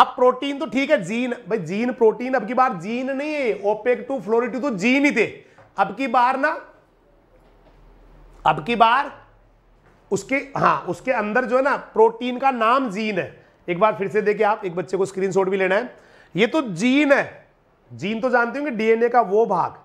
अब प्रोटीन तो ठीक है जीन भाई जीन प्रोटीन अब की बार जीन नहीं है ओपेक टू फ्लोरिटू तो जीन ही थे अब की बार ना अब की बार उसके हाँ उसके अंदर जो है ना प्रोटीन का नाम जीन है एक बार फिर से देखिए आप एक बच्चे को स्क्रीनशॉट भी लेना है ये तो जीन है जीन तो जानते होंगे डीएनए का वो भाग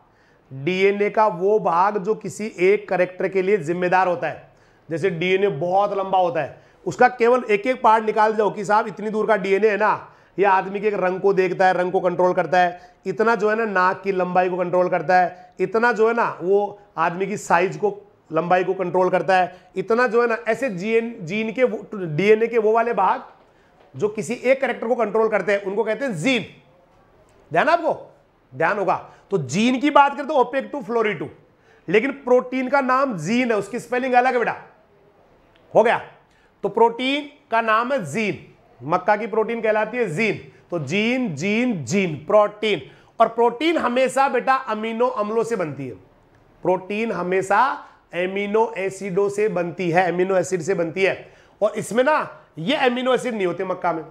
डीएनए का वो भाग जो किसी एक करेक्टर के लिए जिम्मेदार होता है जैसे डीएनए बहुत लंबा होता है उसका केवल एक एक पार्ट निकाल जाओ कि साहब इतनी दूर का डीएनए है ना ये आदमी के एक रंग को देखता है रंग को कंट्रोल करता है इतना जो है ना नाक की लंबाई को कंट्रोल करता है इतना जो है ना वो आदमी की साइज को लंबाई को कंट्रोल करता है इतना जो है ना ऐसे जीन जीन के डीएनए के वो वाले भाग जो किसी एक करेक्टर को कंट्रोल करते हैं उनको कहते हैं जीन ध्यान आपको ध्यान होगा तो जीन की बात करें तो ओपेक टू फ्लोरी टू लेकिन प्रोटीन का नाम जीन है उसकी स्पेलिंग अलग है बेटा हो गया तो प्रोटीन का नाम है जीन मक्का की प्रोटीन कहलाती है जीन तो जीन जीन जीन प्रोटीन और प्रोटीन हमेशा बेटा अमीनो अम्लों से बनती है प्रोटीन हमेशा एमिनो एसिडों से बनती है एमिनो एसिड से बनती है और इसमें ना ये एमिनो एसिड नहीं होते मक्का में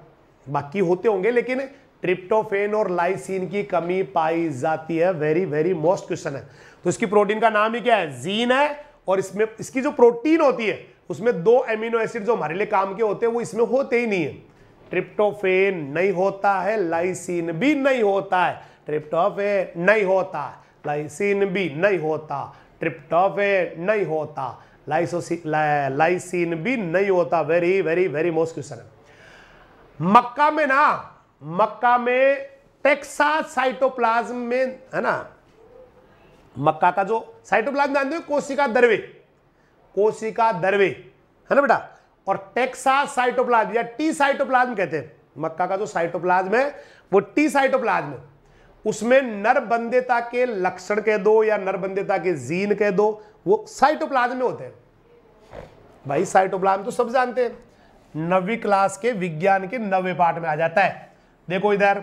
बाकी होते होंगे लेकिन ट्रिप्टोफेन और लाइसिन की कमी पाई जाती है वेरी वेरी मोस्ट क्वेश्चन है तो इसकी प्रोटीन का नाम ही क्या है जीन है और इसमें इसकी जो प्रोटीन होती है उसमें दो एमिनो एसिड जो हमारे लिए काम के होते हैं वो इसमें होते ही नहीं है ट्रिप्टोफेन नहीं होता है लाइसिन भी नहीं होता है ट्रिप्टोफेन नहीं होता लाइसिन भी नहीं होता ट्रिप्टोफेन नहीं होता लाइसिन भी नहीं होता very very very most question मक्का में ना मक्का में टेक्सा साइटोप्लाज्म में है ना मक्का का जो साइटोप्लाज्म जानते हो कोशिका द्रव्य कोशिका दरवे है ना बेटा और टेक्सा साइटोप्लाज या टी साइटोप्लाज्म कहते हैं मक्का का जो तो साइटोप्लाज्म है वो टी साइटोप्लाज्म है उसमें नरबंदेता के लक्षण कह दो या नरबंदेता के जीन कह दो वो साइटोप्लाज्म में होते हैं भाई साइटोप्लाज्म तो सब जानते हैं नवी क्लास के विज्ञान के नवे पार्ट में आ जाता है देखो इधर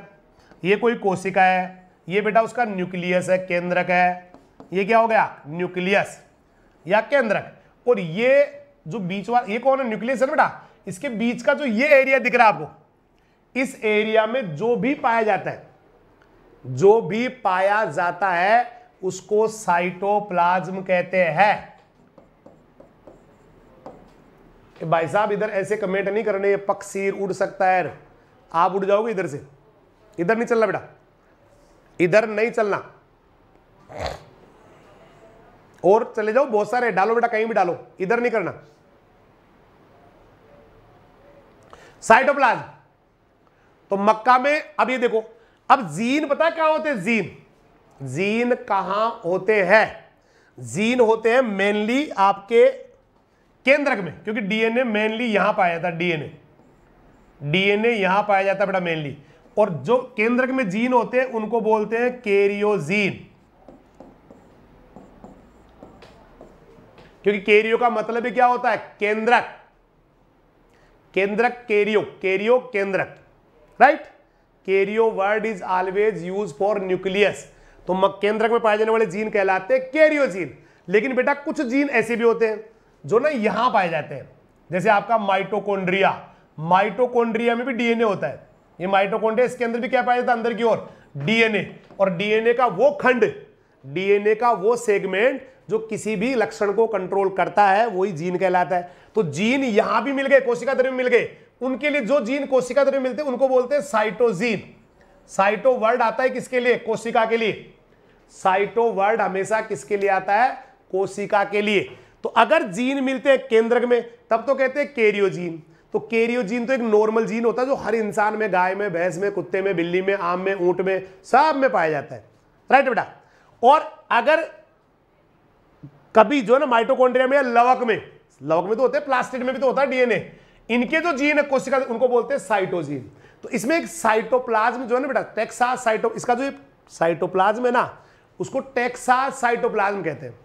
ये कोई कोशिका है ये बेटा उसका न्यूक्लियस है केंद्रक है ये क्या हो गया न्यूक्लियस या केंद्रक और ये जो बीच वाला ये कौन है न्यूक्लियस है बेटा इसके बीच का जो ये एरिया दिख रहा है आपको इस एरिया में जो भी पाया जाता है जो भी पाया जाता है उसको साइटोप्लाज्म कहते हैं भाई साहब इधर ऐसे कमेंट नहीं करने पक्षीर उड़ सकता है आप उड़ जाओगे इधर से इधर नहीं चलना बेटा इधर नहीं चलना और चले जाओ बहुत सारे डालो बेटा कहीं भी डालो इधर नहीं करना साइटोप्लाज तो मक्का में अब ये देखो अब जीन पता क्या होते हैं जीन जीन कहा होते हैं जीन होते हैं मेनली आपके केंद्रक में क्योंकि डीएनए मेनली यहां पाया जाता है डीएनए डीएनए यहां पाया जाता है बेटा मेनली और जो केंद्रक में जीन होते हैं उनको बोलते हैं केरियोजीन क्योंकि केरियो का मतलब ही क्या होता है केंद्रक केंद्रक केरियो केरियो केंद्रक right karyo word is always use for nucleus तो केंद्रक में पाए जाने वाले जीन कहलाते हैं केरियो जीन लेकिन बेटा कुछ जीन ऐसे भी होते हैं जो ना यहां पाए जाते हैं जैसे आपका माइटोकोन्ड्रिया माइटोकोन्ड्रिया में भी डीएनए होता है ये माइटोकोन्ड्रिया इसके अंदर भी क्या पाया जाता है अंदर की ओर डीएनए और डीएनए का वो खंड डीएनए का वो सेगमेंट जो किसी भी लक्षण को कंट्रोल करता है वही जीन कहलाता है तो जीन यहां भी मिल गए कोशिका द्रव्य मिल गए उनके लिए जो जीन कोशिका द्रव्य मिलते हैं उनको बोलते हैं साइटोजीन साइटो वर्ड आता है किसके लिए कोशिका के लिए साइटो वर्ड हमेशा किसके लिए आता है कोशिका के लिए तो अगर जीन मिलते हैं केंद्रक में तब तो कहते हैं केरियोजीन तो केरियोजीन तो एक नॉर्मल जीन होता है जो हर इंसान में गाय में भैंस में कुत्ते में बिल्ली में आम में ऊंट में सब में पाया जाता है राइट बेटा और अगर कभी जो है ना माइटोकॉन्ड्रिया में या लवक में लवक में तो होते हैं प्लास्टिड में भी तो होता है डीएनए इनके जो जीन है कोशिका उनको बोलते हैं साइटोजीन तो इसमें एक साइटोप्लाज्म जो है ना बेटा टेक्सा साइटो इसका जो साइटोप्लाज्म है ना उसको टेक्सास साइटोप्लाज्म कहते हैं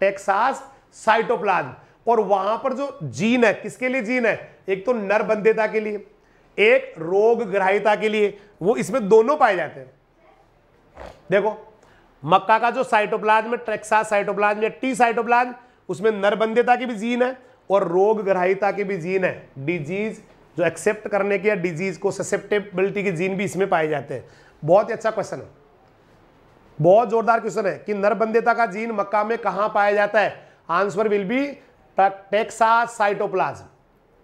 टेक्सास साइटोप्लाज्म और वहां पर जो जीन है किसके लिए जीन है एक तो नरबंध्यता के लिए एक रोग ग्राहिता के लिए वो इसमें दोनों पाए जाते हैं देखो मक्का का जो साइटोप्लाज्म ट्रेक्सा साइटोप्लाज्म या टी साइटोप्लाज्म उसमें नरबंध्यता की भी जीन है और रोग ग्राहिता की भी जीन है डिजीज जो एक्सेप्ट करने की या डिजीज को ससेप्टेबिलिटी की जीन भी इसमें पाए जाते हैं बहुत ही अच्छा क्वेश्चन है बहुत जोरदार क्वेश्चन है कि नरबंध्यता का जीन मक्का में कहां पाया जाता है answer will be Texas cytoplasm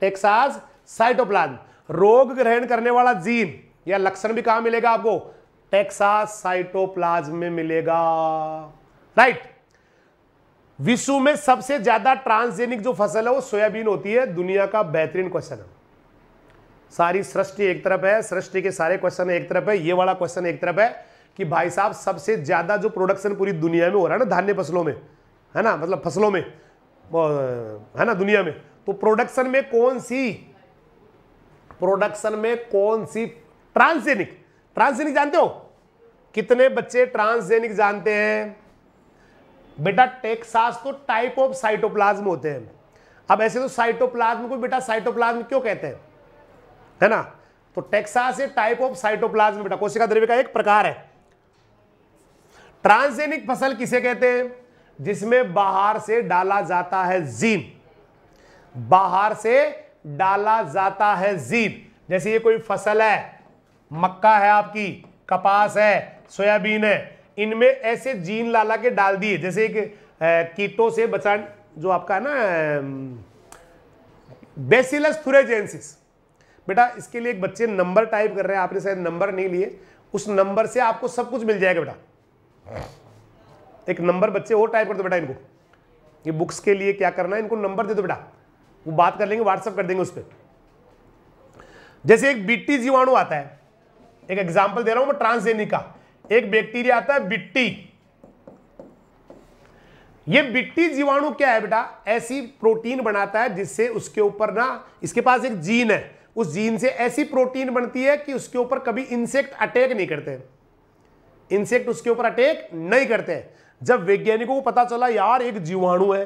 Texas cytoplasm रोग ग्रहण करने वाला जीन या लक्षण भी कहां मिलेगा आपको टेक्सास साइटोप्लाज्म में मिलेगा राइट right. विश्व में सबसे ज्यादा ट्रांसजेनिक जो फसल है वो सोयाबीन होती है दुनिया का बेहतरीन क्वेश्चन है सारी सृष्टि एक तरफ है सृष्टि के सारे क्वेश्चन एक तरफ है ये वाला क्वेश्चन एक तरफ है कि भाई साहब सबसे ज्यादा जो प्रोडक्शन पूरी दुनिया में हो रहा है ना धान्य फसलों में है ना मतलब फसलों में है ना दुनिया में तो प्रोडक्शन में कौन सी प्रोडक्शन में कौन सी ट्रांसजेनिक ट्रांसजेनिक जानते हो कितने बच्चे ट्रांसजेनिक जानते हैं बेटा टेक्सास तो टाइप ऑफ साइटोप्लाज्म होते हैं अब ऐसे तो साइटोप्लाज्म को बेटा साइटोप्लाज्म क्यों कहते हैं है ना तो टेक्सास ये टाइप ऑफ साइटोप्लाज्म बेटा कोशिका द्रव्य का एक प्रकार है ट्रांसजेनिक फसल किसे कहते हैं जिसमें बाहर से डाला जाता है जीन बाहर से डाला जाता है जीन जैसे ये कोई फसल है मक्का है आपकी कपास है सोयाबीन है इनमें ऐसे जीन लाला के डाल दिए जैसे एक कीटों से बचा जो आपका है ना बेसिलस फ्रेजेंसिस बेटा इसके लिए एक बच्चे नंबर टाइप कर रहे हैं आपने शायद नंबर नहीं लिए उस नंबर से आपको सब कुछ मिल जाएगा बेटा एक नंबर बच्चे और टाइप कर दो बेटा इनको ये बुक्स के लिए क्या करना है इनको नंबर दे दो बेटा वो बात कर लेंगे व्हाट्सअप कर देंगे उस पर जैसे एक बीटी जीवाणु आता है एक एग्जाम्पल दे रहा हूं मैं ट्रांसजेनिक का एक बैक्टीरिया आता है बिट्टी ये बिट्टी जीवाणु क्या है बेटा ऐसी प्रोटीन बनाता है जिससे उसके ऊपर ना इसके पास एक जीन है उस जीन से ऐसी प्रोटीन बनती है कि उसके ऊपर कभी इंसेक्ट अटैक नहीं करते इंसेक्ट उसके ऊपर अटैक नहीं करते जब वैज्ञानिकों को पता चला यार एक जीवाणु है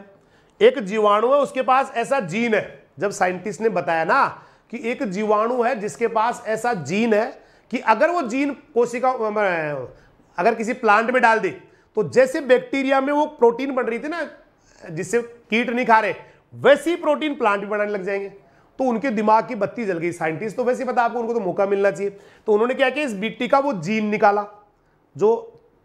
एक जीवाणु है उसके पास ऐसा जीन है जब साइंटिस्ट ने बताया ना कि एक जीवाणु है जिसके पास ऐसा जीन है कि अगर वो जीन कोशिका अगर किसी प्लांट में डाल दे तो जैसे बैक्टीरिया में वो प्रोटीन बन रही थी ना जिससे कीट नहीं खा रहे वैसी प्रोटीन प्लांट भी बनाने लग जाएंगे तो उनके दिमाग की बत्ती जल गई साइंटिस्ट तो वैसे पता आपको उनको तो मौका मिलना चाहिए तो उन्होंने क्या किया इस बिट्टी का वो जीन निकाला जो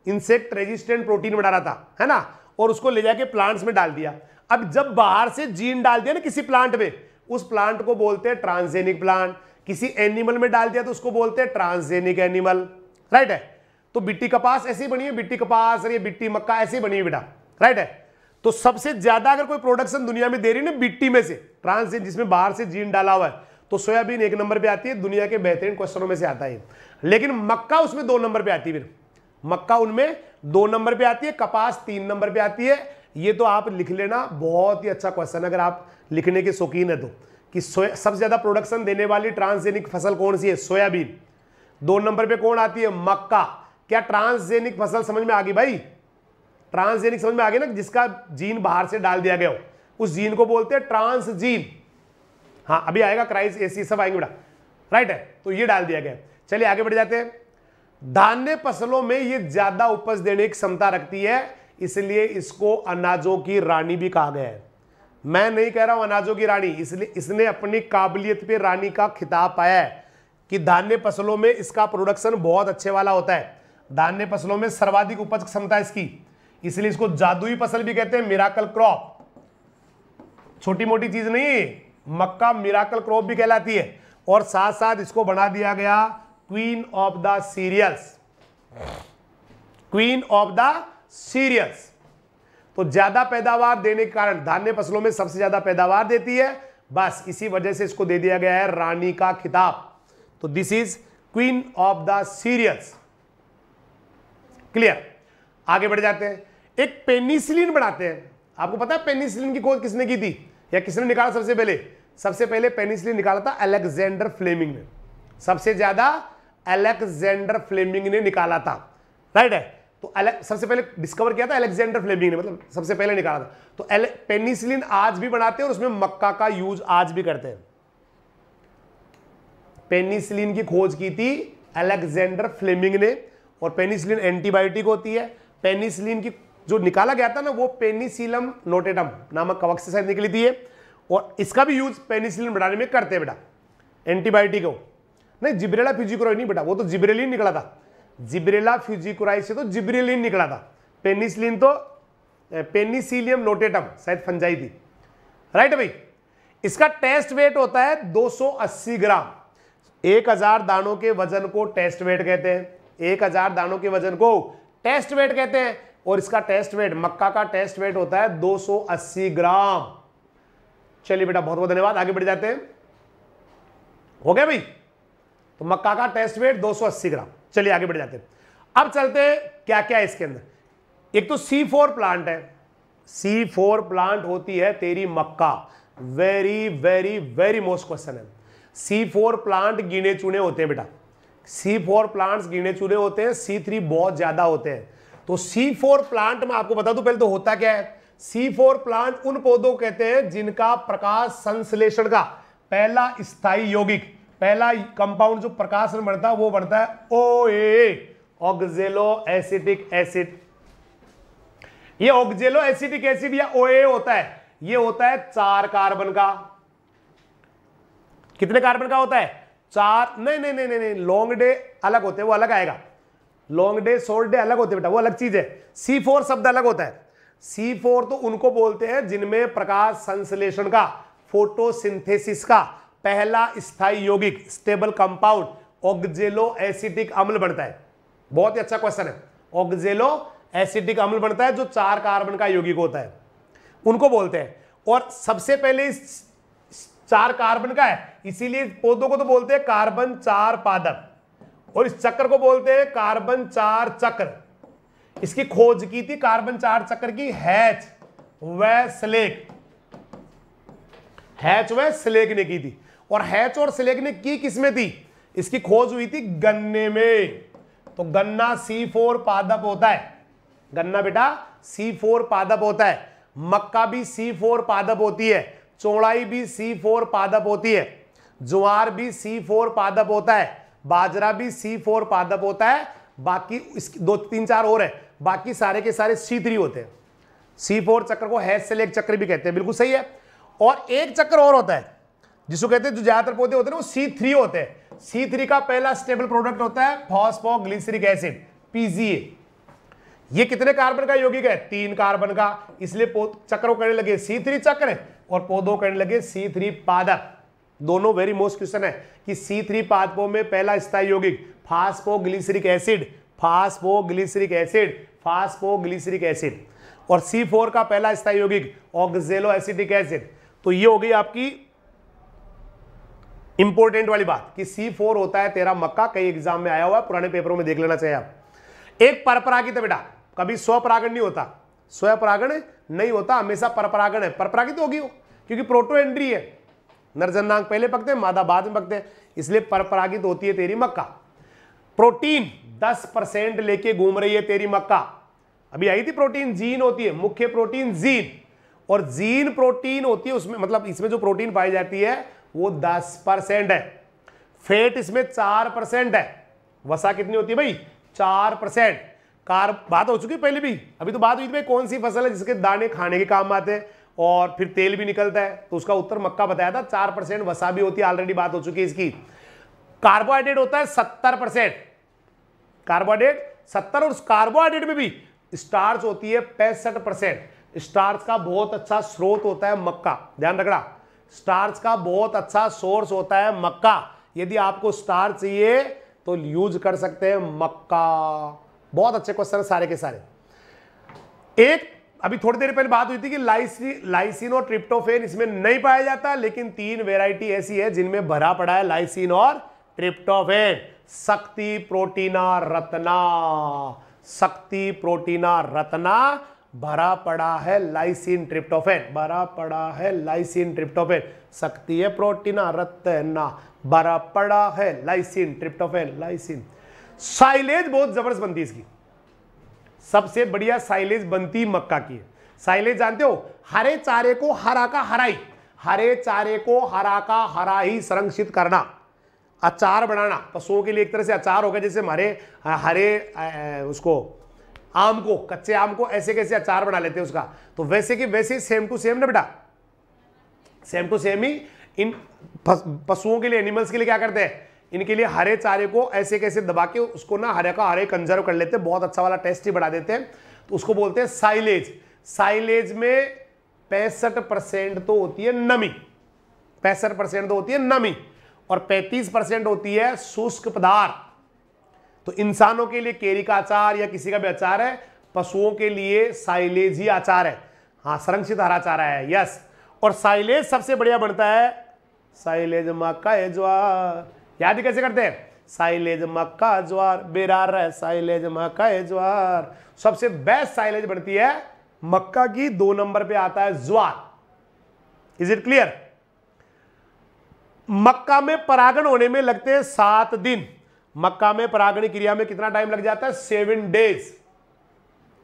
इंसेक्ट रेजिस्टेंट प्रोटीन बना रहा था है ना और उसको ले जाके प्लांट्स में डाल दिया अब जब बाहर से जीन डाल दिया ना किसी प्लांट में उस प्लांट को बोलते हैं ट्रांसजेनिक प्लांट किसी एनिमल में डाल दिया तो उसको बोलते हैं ट्रांसजेनिक एनिमल राइट है तो बिट्टी कपास ऐसी बनी है बिट्टी कपास और ये बिट्टी मक्का ऐसी बनी है बेटा राइट है तो सबसे ज्यादा अगर कोई प्रोडक्शन दुनिया में दे रही है ना बिट्टी में से ट्रांसजेन जिसमें बाहर से जीन डाला हुआ है तो सोयाबीन एक नंबर पर आती है दुनिया के बेहतरीन क्वेश्चनों में से आता है लेकिन मक्का उसमें दो नंबर पर आती है मक्का उनमें दो नंबर पे आती है कपास तीन नंबर पे आती है ये तो आप लिख लेना बहुत ही अच्छा क्वेश्चन अगर आप लिखने के शौकीन है तो कि सबसे ज़्यादा प्रोडक्शन देने वाली ट्रांसजेनिक फसल कौन सी है सोयाबीन दो नंबर पे कौन आती है मक्का क्या ट्रांसजेनिक फसल समझ में आ गई भाई ट्रांसजेनिक समझ में आ गई ना जिसका जीन बाहर से डाल दिया गया हो उस जीन को बोलते हैं ट्रांसजीन हाँ अभी आएगा क्राइस एसी सब आएंगे बेटा राइट है तो ये डाल दिया गया चलिए आगे बढ़ जाते हैं धान्य फसलों में ये ज्यादा उपज देने की क्षमता रखती है इसलिए इसको अनाजों की रानी भी कहा गया है मैं नहीं कह रहा हूं अनाजों की रानी इसलिए इसने अपनी काबिलियत पे रानी का खिताब पाया है कि धान्य फसलों में इसका प्रोडक्शन बहुत अच्छे वाला होता है धान्य फसलों में सर्वाधिक उपज क्षमता इसकी इसलिए इसको जादुई फसल भी कहते हैं मिराकल क्रॉप छोटी मोटी चीज नहीं मक्का मिराकल क्रॉप भी कहलाती है और साथ साथ इसको बना दिया गया queen of the cereals queen of the cereals तो ज्यादा पैदावार देने के कारण धान्य फसलों में सबसे ज्यादा पैदावार देती है बस इसी वजह से इसको दे दिया गया है रानी का खिताब तो this is queen of the cereals clear आगे बढ़ जाते हैं एक पेनिसिलिन बनाते हैं आपको पता है पेनिसिलिन की खोज किसने की थी या किसने निकाला सबसे पहले सबसे पहले पेनिसिलिन निकाला था अलेक्जेंडर फ्लेमिंग ने सबसे ज्यादा अलेक्जेंडर फ्लेमिंग ने निकाला था राइट है तो सबसे पहले डिस्कवर किया था अलेक्जेंडर फ्लेमिंग ने मतलब सबसे पहले निकाला था तो पेनिसिलिन आज भी बनाते हैं और उसमें मक्का का यूज आज भी करते हैं पेनिसिलिन की खोज की थी अलेक्जेंडर फ्लेमिंग ने और पेनिसिलिन एंटीबायोटिक होती है पेनिसिलिन की जो निकाला गया था ना वो पेनिसिलम नोटेटम नामक कवक से शायद निकली थी और इसका भी यूज पेनिसिलिन बनाने में करते हैं बेटा एंटीबायोटिक हो नहीं जिब्रेला फिजिक्रोइ नहीं बेटा वो तो जिब्रेलिन निकला था जिब्रेला फ्यूजिकुराई से तो जिब्रेलिन निकला था पेनिसलिन तो पेनिसिलियम नोटेटम शायद फंजाई थी राइट भाई इसका टेस्ट वेट होता है 280 ग्राम 1000 दानों के वजन को टेस्ट वेट कहते हैं 1000 दानों के वजन को टेस्ट वेट कहते हैं और इसका टेस्ट वेट मक्का का टेस्ट वेट होता है 280 ग्राम चलिए बेटा बहुत बहुत धन्यवाद आगे बढ़ जाते हैं हो गया भाई तो मक्का का टेस्ट वेट 280 ग्राम चलिए आगे बढ़ जाते हैं अब चलते हैं क्या क्या है इसके अंदर एक तो सी फोर प्लांट है सी फोर प्लांट होती है तेरी मक्का very very very most question है सी फोर प्लांट गिने चुने होते हैं बेटा सी फोर प्लांट गिने चुने होते हैं सी थ्री बहुत ज्यादा होते हैं तो सी फोर प्लांट में आपको बता दू पहले तो होता क्या है सी फोर प्लांट उन पौधों कहते हैं जिनका प्रकाश संश्लेषण का पहला स्थायी यौगिक पहला कंपाउंड जो प्रकाश में बनता है वो बनता है ओ एक्जेलो एसिटिक एसिड ये ऑक्जेलो एसिटिक एसिड या ओ होता है ये होता है चार कार्बन का कितने कार्बन का होता है चार नहीं नहीं नहीं नहीं, नहीं। लॉन्ग डे अलग होते हैं वो अलग आएगा लॉन्ग डे शोर्ट डे अलग होते बेटा वो अलग चीज है सी फोर शब्द अलग होता है सी फोर तो उनको बोलते हैं जिनमें प्रकाश संश्लेषण का फोटोसिंथेसिस का पहला स्थाई यौगिक स्टेबल कंपाउंड ऑक्जेलो एसिडिक अम्ल बनता है बहुत ही अच्छा क्वेश्चन है ऑक्जेलो एसिडिक अम्ल बनता है जो चार कार्बन का यौगिक होता है उनको बोलते हैं और सबसे पहले इस चार कार्बन का है इसीलिए पौधों को तो बोलते हैं कार्बन चार पादप और इस चक्र को बोलते हैं कार्बन चार चक्र इसकी खोज की थी कार्बन चार चक्र की हैच व स्लेक हैच व स्लेक ने की थी और हैच और सिलेग ने की किसमें थी इसकी खोज हुई थी गन्ने में तो गन्ना सी फोर पादप होता है गन्ना बेटा सी फोर पादप होता है मक्का भी सी फोर पादप होती है चौड़ाई भी सी फोर पादप होती है ज्वार भी सी फोर पादप होता है बाजरा भी सी फोर पादप होता है बाकी इसकी दो तीन चार और है बाकी सारे के सारे सी थ्री होते हैं सी फोर चक्र को हैच से लेक चक्र भी कहते हैं बिल्कुल सही है और एक चक्र और होता है जिसको कहते हैं जो ज्यादातर पौधे होते हैं वो सी थ्री होते हैं सी थ्री का पहला स्टेबल प्रोडक्ट होता है फॉस्फोग्लिसरिक एसिड पीजीए ये कितने कार्बन का यौगिक है तीन कार्बन का इसलिए चक्रों करने लगे सी थ्री चक्र और पौधों करने लगे सी थ्री पादप दोनों वेरी मोस्ट क्वेश्चन है कि सी थ्री पादपों में पहला स्थायी यौगिक phosphoglyceric acid phosphoglyceric acid phosphoglyceric acid और सी फोर का पहला स्थायी यौगिक ऑक्जेलो एसिड तो ये हो गई आपकी इंपोर्टेंट वाली बात कि सी फोर होता है तेरा मक्का कई एग्जाम में आया हुआ है पुराने पेपरों में देख लेना चाहिए आप एक परपरागित है बेटा कभी स्वपरागण नहीं होता स्वपरागण नहीं होता हमेशा परपरागण है परपरागित तो होगी वो क्योंकि प्रोटो एंट्री है नरजन्नांग पहले पकते हैं मादा बाद में पकते हैं इसलिए परपरागित होती है तेरी मक्का प्रोटीन दस लेके घूम रही है तेरी मक्का अभी आई थी प्रोटीन जीन होती है मुख्य प्रोटीन जीन और जीन प्रोटीन होती है उसमें मतलब इसमें जो प्रोटीन पाई जाती है वो दस परसेंट है फेट इसमें चार परसेंट है वसा कितनी होती है भाई चार परसेंट कार बात हो चुकी है पहले भी अभी तो बात हुई थी भाई कौन सी फसल है जिसके दाने खाने के काम आते हैं और फिर तेल भी निकलता है तो उसका उत्तर मक्का बताया था चार परसेंट वसा भी होती है ऑलरेडी बात हो चुकी है इसकी कार्बोहाइड्रेट होता है सत्तर परसेंट कार्बोहाइड्रेट सत्तर और उस कार्बोहाइड्रेट में भी स्टार्च होती है पैंसठ परसेंट स्टार्च का बहुत अच्छा स्रोत होता है मक्का ध्यान रखना स्टार्च का बहुत अच्छा सोर्स होता है मक्का यदि आपको स्टार चाहिए तो यूज कर सकते हैं मक्का बहुत अच्छे क्वेश्चन सारे के सारे एक अभी थोड़ी देर पहले बात हुई थी कि लाइसी लाइसिन और ट्रिप्टोफेन इसमें नहीं पाया जाता लेकिन तीन वेराइटी ऐसी है जिनमें भरा पड़ा है लाइसिन और ट्रिप्टोफेन शक्ति प्रोटीना रत्ना शक्ति प्रोटीना रत्ना भरा पड़ा है लाइसिन ट्रिप्टोफेन भरा पड़ा है लाइसिन ट्रिप्टोफेन सकती है प्रोटीन रत्त ना भरा पड़ा है लाइसिन ट्रिप्टोफेन लाइसिन साइलेज बहुत जबरदस्त बनती है इसकी सबसे बढ़िया साइलेज बनती मक्का की है साइलेज जानते हो हरे चारे को हरा का हराई हरे चारे को हरा का हरा ही संरक्षित करना अचार बनाना पशुओं के लिए एक तरह से अचार होगा जैसे हमारे हरे उसको आम को कच्चे आम को ऐसे कैसे अचार बना लेते हैं उसका तो वैसे कि वैसे ही सेम टू सेम ना बेटा सेम टू सेम ही इन पशुओं के लिए एनिमल्स के लिए क्या करते हैं इनके लिए हरे चारे को ऐसे कैसे दबा के उसको ना हरे का हरे कंजर्व कर लेते हैं बहुत अच्छा वाला टेस्ट ही बढ़ा देते हैं तो उसको बोलते हैं साइलेज साइलेज में पैंसठ परसेंट तो होती है नमी पैंसठ परसेंट तो होती है नमी और पैंतीस परसेंट होती है शुष्क पदार्थ तो इंसानों के लिए केरी का अचार या किसी का भी अचार है पशुओं के लिए साइलेज ही आचार है हाँ संरक्षित हरा चारा है यस और साइलेज सबसे बढ़िया बनता है साइलेज मक्का ज्वार याद कैसे करते हैं साइलेज मक्का ज्वार बेरार है साइलेज मक्का ज्वार सबसे बेस्ट साइलेज बनती है मक्का की दो नंबर पे आता है ज्वार इज इट क्लियर मक्का में परागण होने में लगते हैं सात दिन मक्का में परागण क्रिया में कितना टाइम लग जाता है सेवन डेज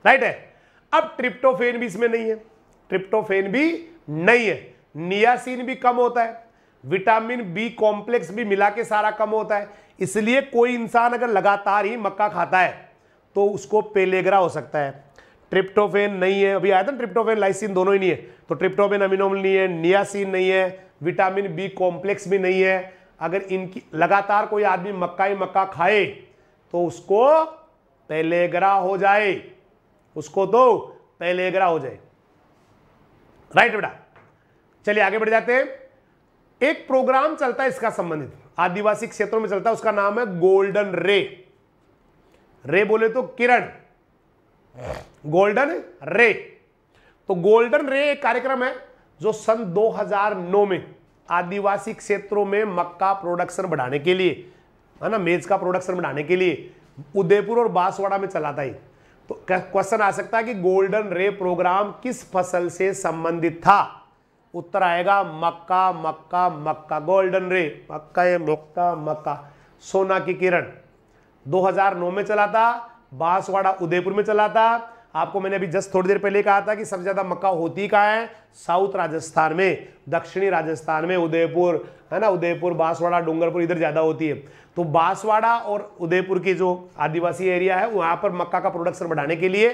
राइट है अब ट्रिप्टोफेन भी इसमें नहीं है ट्रिप्टोफेन भी नहीं है नियासीन भी कम होता है विटामिन बी कॉम्प्लेक्स भी मिला के सारा कम होता है इसलिए कोई इंसान अगर लगातार ही मक्का खाता है तो उसको पेलेगरा हो सकता है ट्रिप्टोफेन नहीं है अभी आया था ट्रिप्टोफेन लाइसिन दोनों ही नहीं है तो ट्रिप्टोफेन अमिनोम नहीं है नियासिन नहीं है विटामिन बी कॉम्प्लेक्स भी नहीं है अगर इनकी लगातार कोई आदमी मक्का ही मक्का खाए तो उसको पेलेगरा हो जाए उसको तो पेलेगरा हो जाए राइट बेटा चलिए आगे बढ़ जाते हैं एक प्रोग्राम चलता है इसका संबंधित आदिवासी क्षेत्रों में चलता है उसका नाम है गोल्डन रे रे बोले तो किरण गोल्डन रे तो गोल्डन रे एक कार्यक्रम है जो सन 2009 में आदिवासी क्षेत्रों में मक्का प्रोडक्शन बढ़ाने के लिए है ना मेज का प्रोडक्शन बढ़ाने के लिए उदयपुर और बांसवाड़ा में चला था तो क्वेश्चन आ सकता है कि गोल्डन रे प्रोग्राम किस फसल से संबंधित था उत्तर आएगा मक्का मक्का मक्का गोल्डन रे मक्का ये मक्का मक्का सोना की किरण 2009 में चला था बांसवाड़ा उदयपुर में चला था आपको मैंने अभी जस्ट थोड़ी देर पहले कहा था कि सबसे ज़्यादा मक्का होती कहाँ है साउथ राजस्थान में दक्षिणी राजस्थान में उदयपुर है ना उदयपुर बांसवाड़ा डूंगरपुर इधर ज़्यादा होती है तो बांसवाड़ा और उदयपुर की जो आदिवासी एरिया है वहां पर मक्का का प्रोडक्शन बढ़ाने के लिए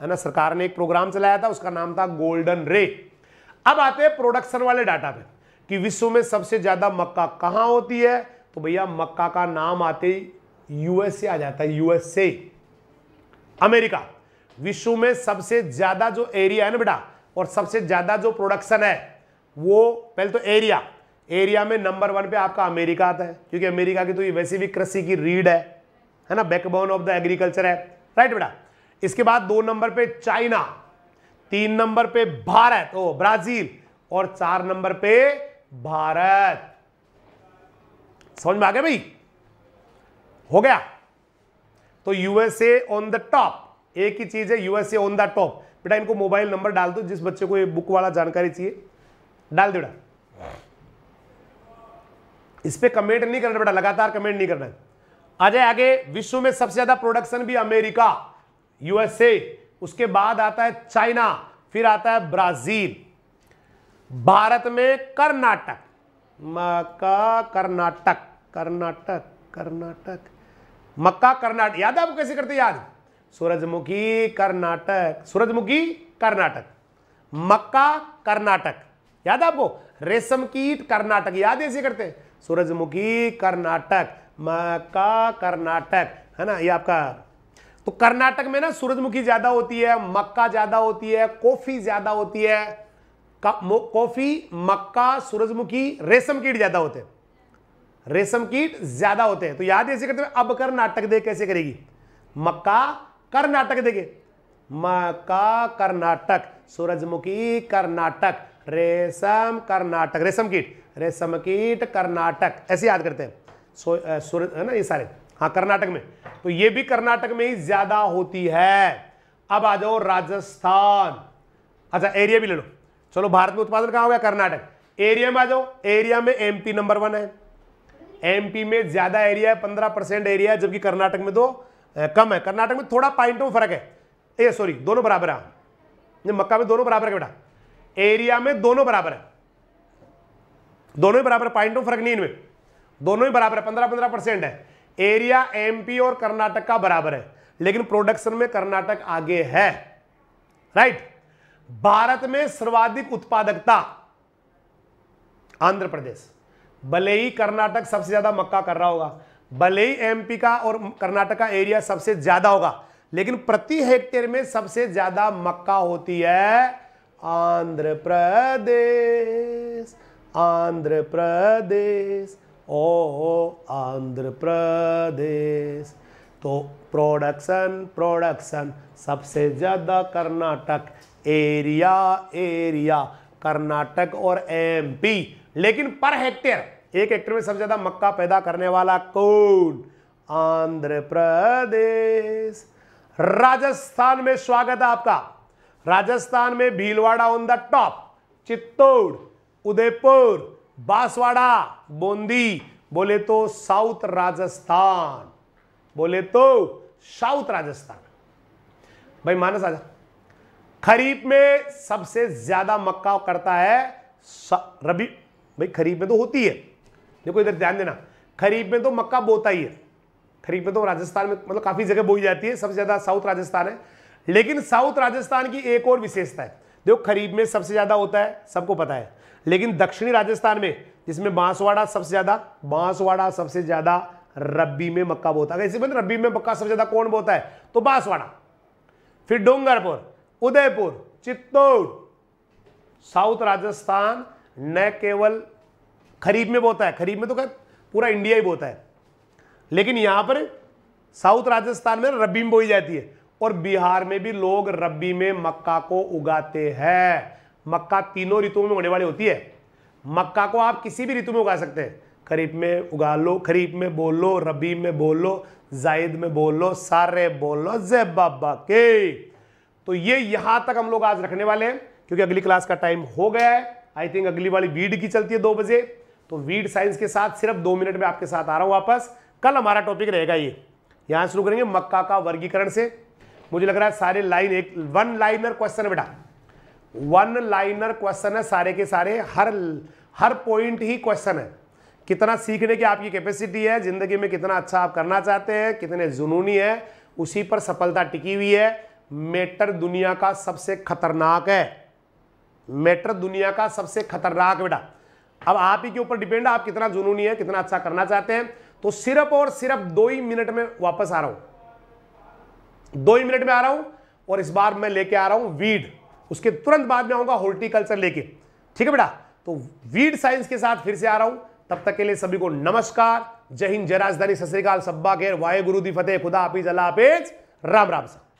है ना सरकार ने एक प्रोग्राम चलाया था उसका नाम था गोल्डन रे अब आते हैं प्रोडक्शन वाले डाटा पे कि विश्व में सबसे ज़्यादा मक्का कहां होती है तो भैया मक्का का नाम आते ही यूएसए आ जाता है यूएसए अमेरिका विश्व में सबसे ज्यादा जो एरिया है ना बेटा और सबसे ज्यादा जो प्रोडक्शन है वो पहले तो एरिया एरिया में नंबर वन पे आपका अमेरिका आता है क्योंकि अमेरिका की तो ये वैसे भी कृषि की रीड है है ना बैकबोन ऑफ द एग्रीकल्चर है राइट बेटा इसके बाद दो नंबर पे चाइना तीन नंबर पे भारत ओ ब्राजील और चार नंबर पे भारत समझ में आ गया भाई हो गया तो यूएसए ऑन द टॉप एक ही चीज़ है यूएसए ऑन द टॉप बेटा इनको मोबाइल नंबर डाल दो जिस बच्चे को ये बुक वाला जानकारी चाहिए डाल दे बेटा इस पर कमेंट नहीं करना बेटा लगातार कमेंट नहीं करना आ जाए आगे विश्व में सबसे ज्यादा प्रोडक्शन भी अमेरिका यूएसए उसके बाद आता है चाइना फिर आता है ब्राजील भारत में कर्नाटक मक्का कर्नाटक कर्नाटक कर्नाटक मक्का कर्नाटक याद है आपको कैसे करते याद सूरजमुखी कर्नाटक सूरजमुखी कर्नाटक मक्का कर्नाटक याद आपको रेशम कीट कर्नाटक याद ऐसे करते हैं सूरजमुखी कर्नाटक मक्का कर्नाटक है ना ये आपका तो कर्नाटक में ना सूरजमुखी ज्यादा होती है मक्का ज्यादा होती है कॉफी ज्यादा होती है कॉफी मक्का सूरजमुखी रेशम कीट ज्यादा होते हैं रेशम कीट ज्यादा होते हैं तो याद ऐसे करते हैं अब कर्नाटक दे कैसे करेगी मक्का कर्नाटक देखे म का कर्नाटक सूरजमुखी कर्नाटक रेशम कर्नाटक रेशम कीट रेशम कीट कर्नाटक ऐसे याद करते हैं सूरज है ना ये सारे हाँ कर्नाटक में तो ये भी कर्नाटक में ही ज्यादा होती है अब आ जाओ राजस्थान अच्छा एरिया भी ले लो चलो भारत में उत्पादन कहाँ हो गया कर्नाटक एरिया में आ जाओ एरिया में एमपी नंबर वन है एमपी में ज्यादा एरिया है पंद्रह परसेंट एरिया है जबकि कर्नाटक में तो कम है कर्नाटक में थोड़ा पॉइंटों में फर्क है ए सॉरी दोनों बराबर है मक्का में दोनों बराबर है बेटा एरिया में दोनों बराबर है दोनों ही बराबर पॉइंट में फर्क नहीं इनमें दोनों ही बराबर है पंद्रह पंद्रह परसेंट है एरिया एमपी और कर्नाटक का बराबर है लेकिन प्रोडक्शन में कर्नाटक आगे है राइट भारत में सर्वाधिक उत्पादकता आंध्र प्रदेश भले ही कर्नाटक सबसे ज्यादा मक्का कर रहा होगा भले ही एमपी का और कर्नाटक का एरिया सबसे ज्यादा होगा लेकिन प्रति हेक्टेयर में सबसे ज्यादा मक्का होती है आंध्र प्रदेश आंध्र प्रदेश ओ आंध्र प्रदेश तो प्रोडक्शन प्रोडक्शन सबसे ज़्यादा कर्नाटक एरिया एरिया कर्नाटक और एमपी लेकिन पर हेक्टेयर एक हेक्टर में सबसे ज़्यादा मक्का पैदा करने वाला कौन आंध्र प्रदेश राजस्थान में स्वागत है आपका राजस्थान में Bhilwara on the top Chittor Udaipur Banswara Bundi बोले तो साउथ राजस्थान बोले तो साउथ राजस्थान भाई मानस आजा खरीफ में सबसे ज्यादा मक्का करता है रबी भाई खरीफ में तो होती है देखो इधर ध्यान देना खरीफ में तो मक्का बोता ही है खरीफ में तो राजस्थान में मतलब काफ़ी जगह बोई जाती है सबसे ज़्यादा साउथ राजस्थान है लेकिन साउथ राजस्थान की एक और विशेषता है देखो खरीफ में सबसे ज़्यादा होता है सबको पता है लेकिन दक्षिणी राजस्थान में जिसमें बांसवाड़ा सबसे ज़्यादा बांसवाड़ा सबसे ज़्यादा रब्बी में मक्का बोता है इसी रब्बी में मक्का सबसे ज़्यादा कौन बोता है तो बांसवाड़ा फिर डोंगरपुर उदयपुर चित्तौड़ साउथ राजस्थान न केवल खरीफ में बोता है खरीफ में तो खैर पूरा इंडिया ही बोता है लेकिन यहाँ पर साउथ राजस्थान में रबी में बोई जाती है और बिहार में भी लोग रबी में मक्का को उगाते हैं मक्का तीनों ऋतुओं में होने वाली होती है मक्का को आप किसी भी ऋतु में उगा सकते हैं खरीफ में उगा लो खरीफ में बोल लो रबी में बोल लो जायद में बोल लो सारे बोल लो जय बाबा के तो ये यहां तक हम लोग आज रखने वाले हैं क्योंकि अगली क्लास का टाइम हो गया है आई थिंक अगली वाली बीड की चलती है दो बजे तो वीड साइंस के साथ सिर्फ दो मिनट में आपके साथ आ रहा हूं वापस कल हमारा टॉपिक रहेगा ये यहां शुरू करेंगे मक्का का वर्गीकरण से मुझे लग रहा है सारे लाइन एक वन लाइनर क्वेश्चन बेटा वन लाइनर क्वेश्चन है सारे के सारे हर हर पॉइंट ही क्वेश्चन है कितना सीखने की आपकी कैपेसिटी है ज़िंदगी में कितना अच्छा आप करना चाहते हैं कितने जुनूनी है उसी पर सफलता टिकी हुई है मेटर दुनिया का सबसे खतरनाक है मेटर दुनिया का सबसे खतरनाक बेटा अब आप ही के ऊपर डिपेंड है आप कितना जुनूनी है कितना अच्छा करना चाहते हैं तो सिर्फ और सिर्फ दो ही मिनट में वापस आ रहा हूं दो ही मिनट में आ रहा हूं और इस बार मैं लेके आ रहा हूं वीड उसके तुरंत बाद में आऊंगा हॉर्टिकल्चर लेके ठीक है बेटा तो वीड साइंस के साथ फिर से आ रहा हूं तब तक के लिए सभी को नमस्कार जय हिंद जय राजधानी सत श्रीकाल सब्बा केर वाहे गुरु दी फतेह खुदा हाफिज अल्लाह हाफिज राम राम सा